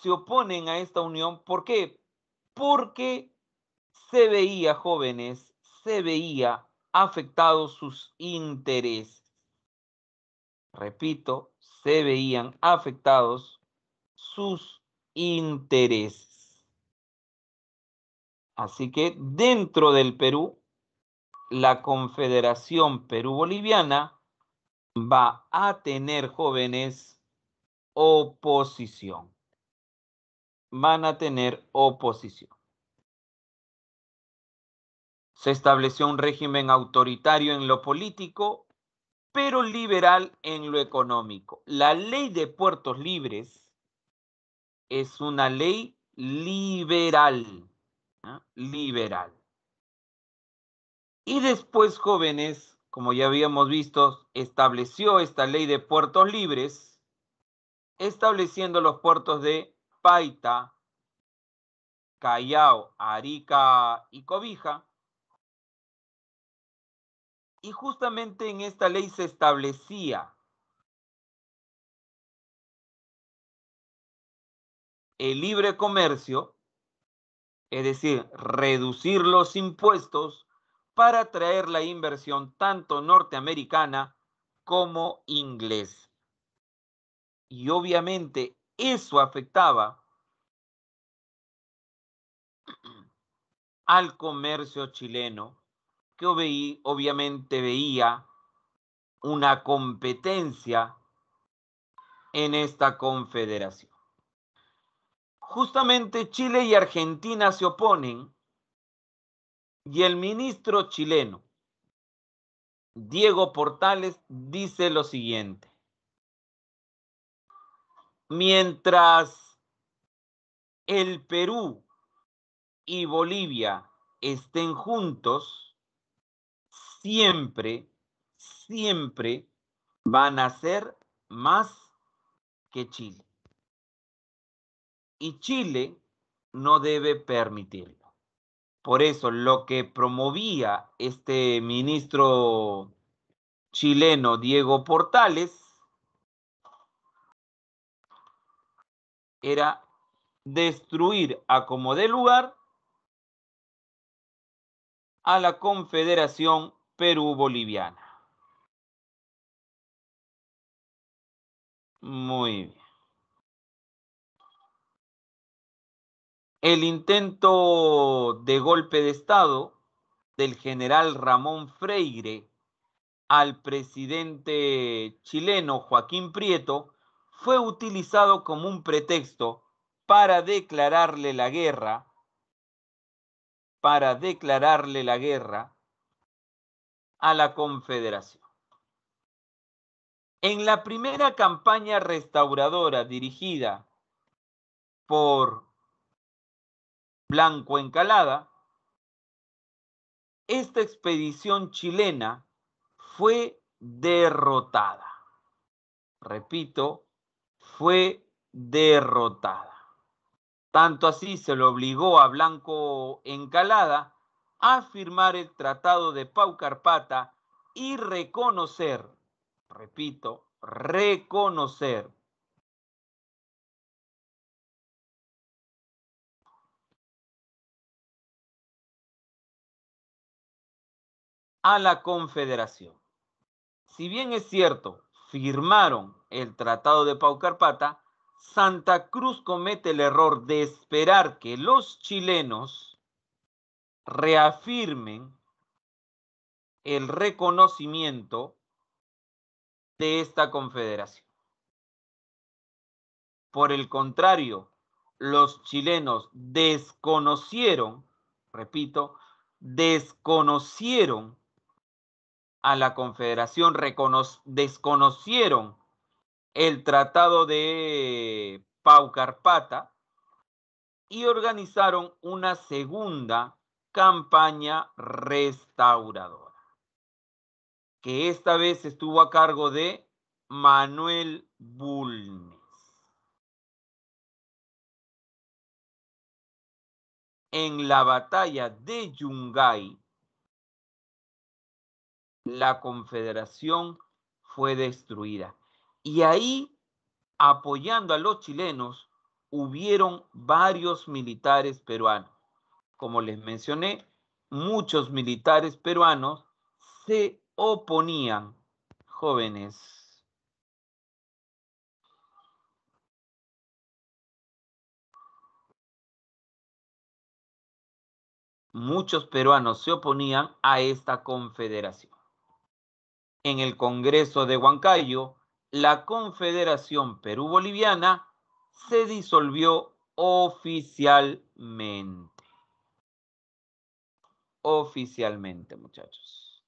se oponen a esta unión. ¿Por qué? Porque se veía, jóvenes, se veía afectados sus intereses. Repito, se veían afectados sus intereses. Así que dentro del Perú, la Confederación Perú-Boliviana va a tener jóvenes oposición van a tener oposición. Se estableció un régimen autoritario en lo político, pero liberal en lo económico. La ley de puertos libres es una ley liberal, ¿ah? liberal. Y después, jóvenes, como ya habíamos visto, estableció esta ley de puertos libres, estableciendo los puertos de Paita, Callao, Arica y Cobija. Y justamente en esta ley se establecía el libre comercio, es decir, reducir los impuestos para atraer la inversión tanto norteamericana como inglesa. Y obviamente eso afectaba al comercio chileno, que obviamente veía una competencia en esta confederación. Justamente Chile y Argentina se oponen y el ministro chileno, Diego Portales, dice lo siguiente. Mientras el Perú y Bolivia estén juntos, siempre, siempre van a ser más que Chile. Y Chile no debe permitirlo. Por eso lo que promovía este ministro chileno Diego Portales era destruir a como de lugar a la Confederación Perú-Boliviana. Muy bien. El intento de golpe de Estado del general Ramón Freire al presidente chileno Joaquín Prieto fue utilizado como un pretexto para declararle la guerra, para declararle la guerra a la Confederación. En la primera campaña restauradora dirigida por Blanco Encalada, esta expedición chilena fue derrotada. Repito, fue derrotada. Tanto así se lo obligó a Blanco Encalada a firmar el Tratado de Paucarpata y reconocer, repito, reconocer a la Confederación. Si bien es cierto, firmaron el Tratado de Pau Carpata, Santa Cruz comete el error de esperar que los chilenos reafirmen el reconocimiento de esta confederación. Por el contrario, los chilenos desconocieron, repito, desconocieron a la confederación, desconocieron el Tratado de Pau Carpata y organizaron una segunda campaña restauradora, que esta vez estuvo a cargo de Manuel Bulnes. En la batalla de Yungay, la confederación fue destruida. Y ahí, apoyando a los chilenos, hubieron varios militares peruanos. Como les mencioné, muchos militares peruanos se oponían, jóvenes. Muchos peruanos se oponían a esta confederación. En el Congreso de Huancayo, la Confederación Perú-Boliviana se disolvió oficialmente. Oficialmente, muchachos.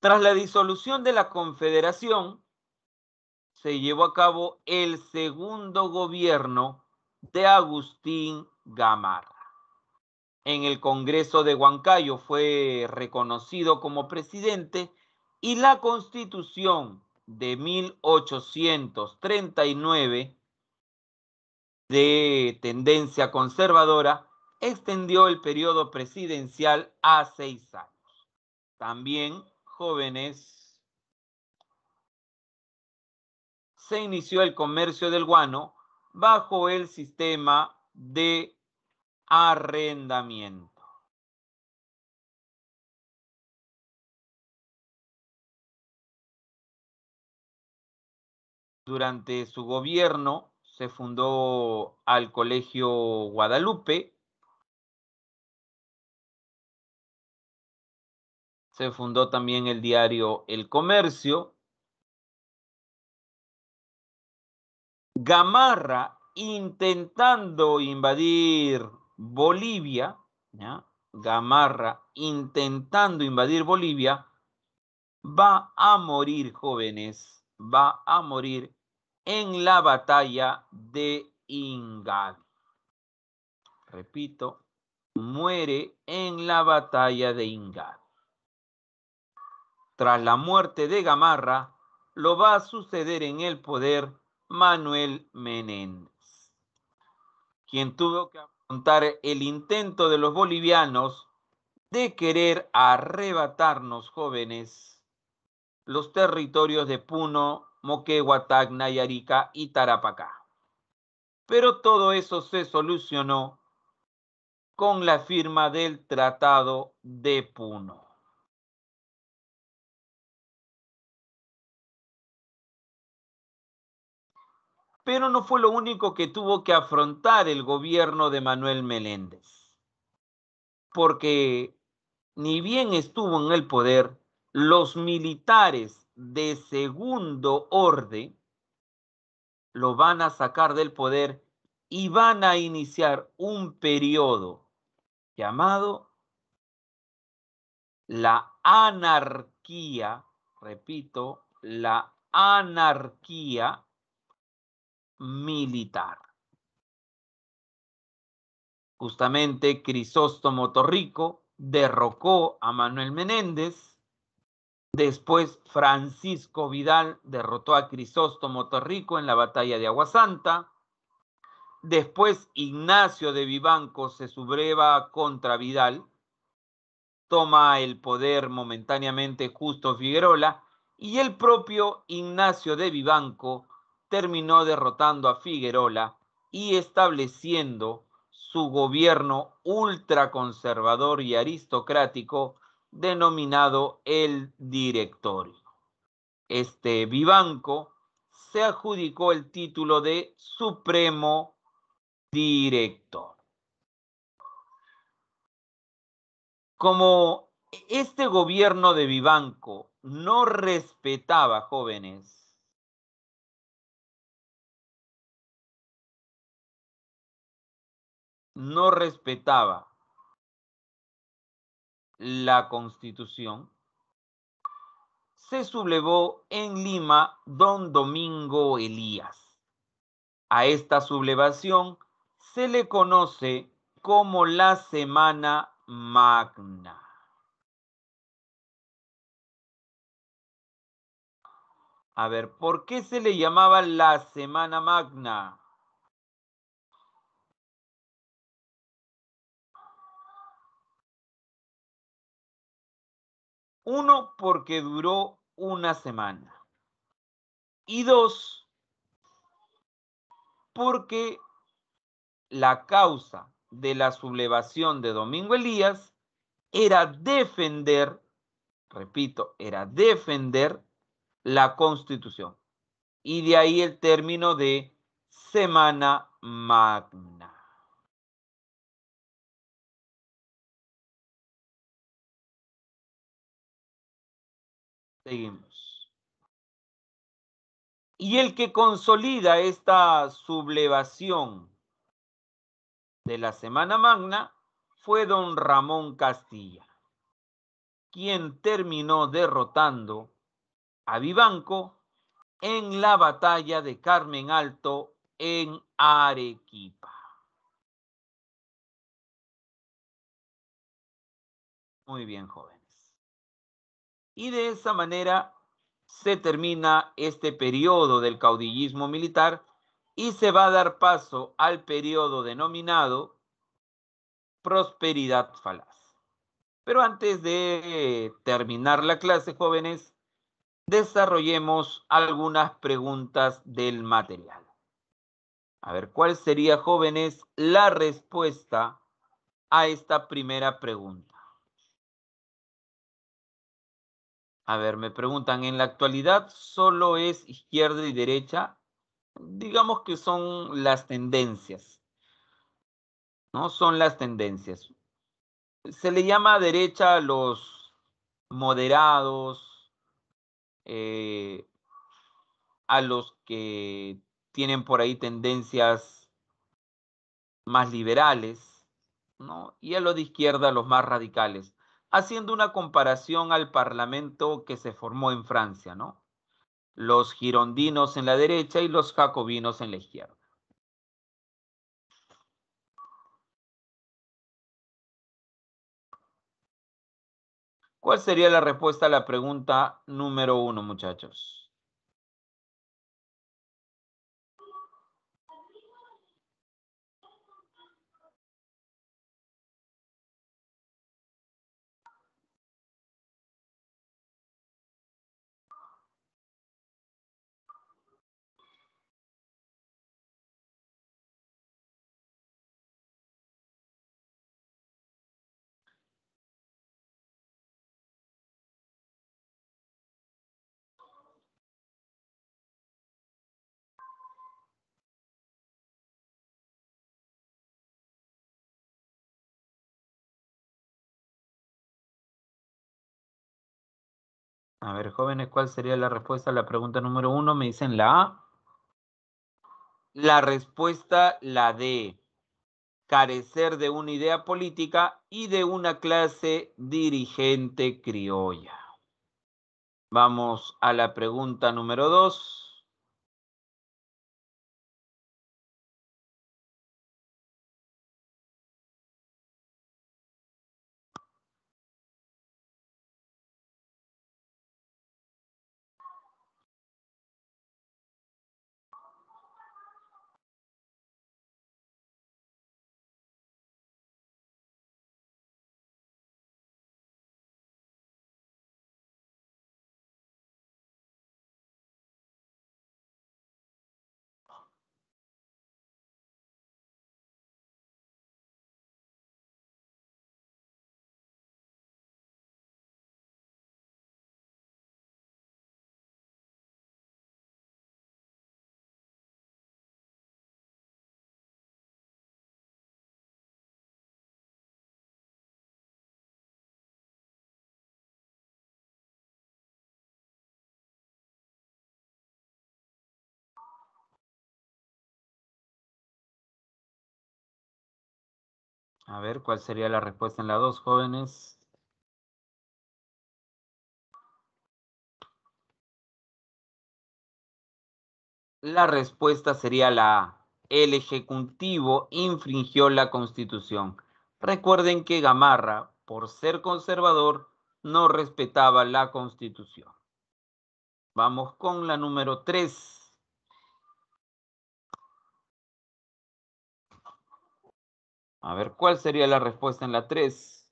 Tras la disolución de la Confederación, se llevó a cabo el segundo gobierno de Agustín Gamarra. En el Congreso de Huancayo fue reconocido como presidente y la constitución de 1839 de tendencia conservadora extendió el periodo presidencial a seis años. También jóvenes se inició el comercio del guano bajo el sistema de arrendamiento. Durante su gobierno se fundó al Colegio Guadalupe, se fundó también el diario El Comercio. Gamarra intentando invadir Bolivia, Gamarra intentando invadir Bolivia, va a morir jóvenes va a morir en la batalla de Ingad. Repito, muere en la batalla de Ingad. Tras la muerte de Gamarra, lo va a suceder en el poder Manuel Menéndez, quien tuvo que afrontar el intento de los bolivianos de querer arrebatarnos jóvenes los territorios de Puno, Moquegua, Tacna, Yarica y Tarapacá. Pero todo eso se solucionó con la firma del Tratado de Puno. Pero no fue lo único que tuvo que afrontar el gobierno de Manuel Meléndez, porque ni bien estuvo en el poder, los militares de segundo orden lo van a sacar del poder y van a iniciar un periodo llamado la anarquía, repito, la anarquía militar. Justamente Crisóstomo Torrico derrocó a Manuel Menéndez Después Francisco Vidal derrotó a Crisóstomo Torrico en la batalla de Aguasanta. Después Ignacio de Vivanco se subreva contra Vidal. Toma el poder momentáneamente Justo Figuerola y el propio Ignacio de Vivanco terminó derrotando a Figuerola y estableciendo su gobierno ultraconservador y aristocrático denominado el directorio. Este Vivanco se adjudicó el título de Supremo Director. Como este gobierno de Vivanco no respetaba jóvenes, no respetaba la constitución, se sublevó en Lima don Domingo Elías. A esta sublevación se le conoce como la Semana Magna. A ver, ¿por qué se le llamaba la Semana Magna? Uno, porque duró una semana. Y dos, porque la causa de la sublevación de Domingo Elías era defender, repito, era defender la constitución. Y de ahí el término de semana magna. Seguimos. Y el que consolida esta sublevación de la Semana Magna fue don Ramón Castilla, quien terminó derrotando a Vivanco en la batalla de Carmen Alto en Arequipa. Muy bien, joven. Y de esa manera se termina este periodo del caudillismo militar y se va a dar paso al periodo denominado prosperidad falaz. Pero antes de eh, terminar la clase, jóvenes, desarrollemos algunas preguntas del material. A ver, ¿cuál sería, jóvenes, la respuesta a esta primera pregunta? A ver, me preguntan, ¿en la actualidad solo es izquierda y derecha? Digamos que son las tendencias. ¿No? Son las tendencias. Se le llama derecha a los moderados, eh, a los que tienen por ahí tendencias más liberales, ¿no? Y a los de izquierda, los más radicales haciendo una comparación al parlamento que se formó en Francia, ¿no? Los girondinos en la derecha y los jacobinos en la izquierda. ¿Cuál sería la respuesta a la pregunta número uno, muchachos? A ver, jóvenes, ¿cuál sería la respuesta a la pregunta número uno? Me dicen la A. La respuesta, la D. Carecer de una idea política y de una clase dirigente criolla. Vamos a la pregunta número dos. A ver, ¿cuál sería la respuesta en la 2, jóvenes? La respuesta sería la A. El Ejecutivo infringió la Constitución. Recuerden que Gamarra, por ser conservador, no respetaba la Constitución. Vamos con la número 3. A ver, ¿cuál sería la respuesta en la 3?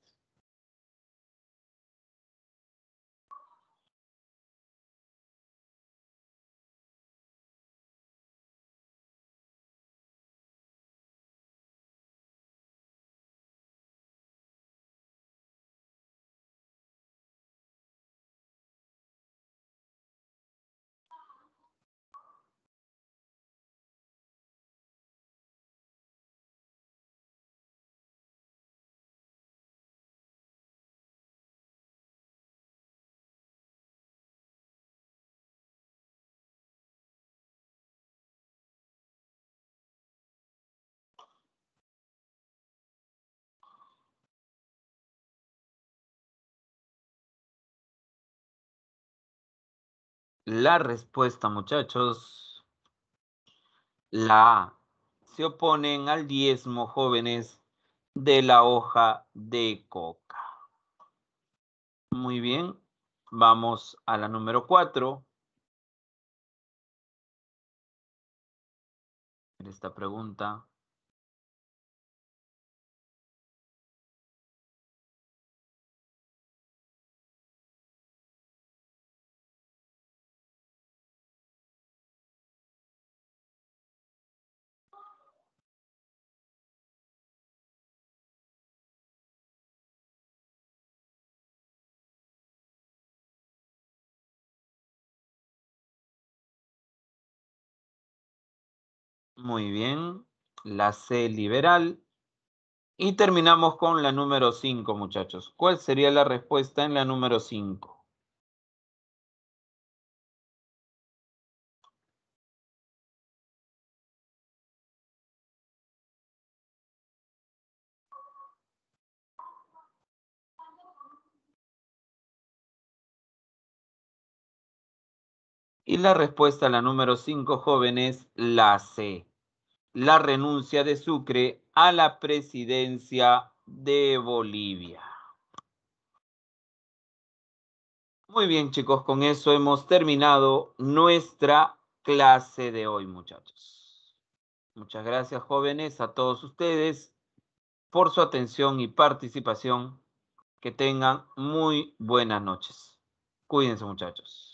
La respuesta, muchachos, la A. Se oponen al diezmo jóvenes de la hoja de coca. Muy bien, vamos a la número cuatro. Esta pregunta. Muy bien. La C liberal. Y terminamos con la número 5, muchachos. ¿Cuál sería la respuesta en la número 5? Y la respuesta a la número 5, jóvenes, la C la renuncia de Sucre a la presidencia de Bolivia. Muy bien, chicos, con eso hemos terminado nuestra clase de hoy, muchachos. Muchas gracias, jóvenes, a todos ustedes por su atención y participación. Que tengan muy buenas noches. Cuídense, muchachos.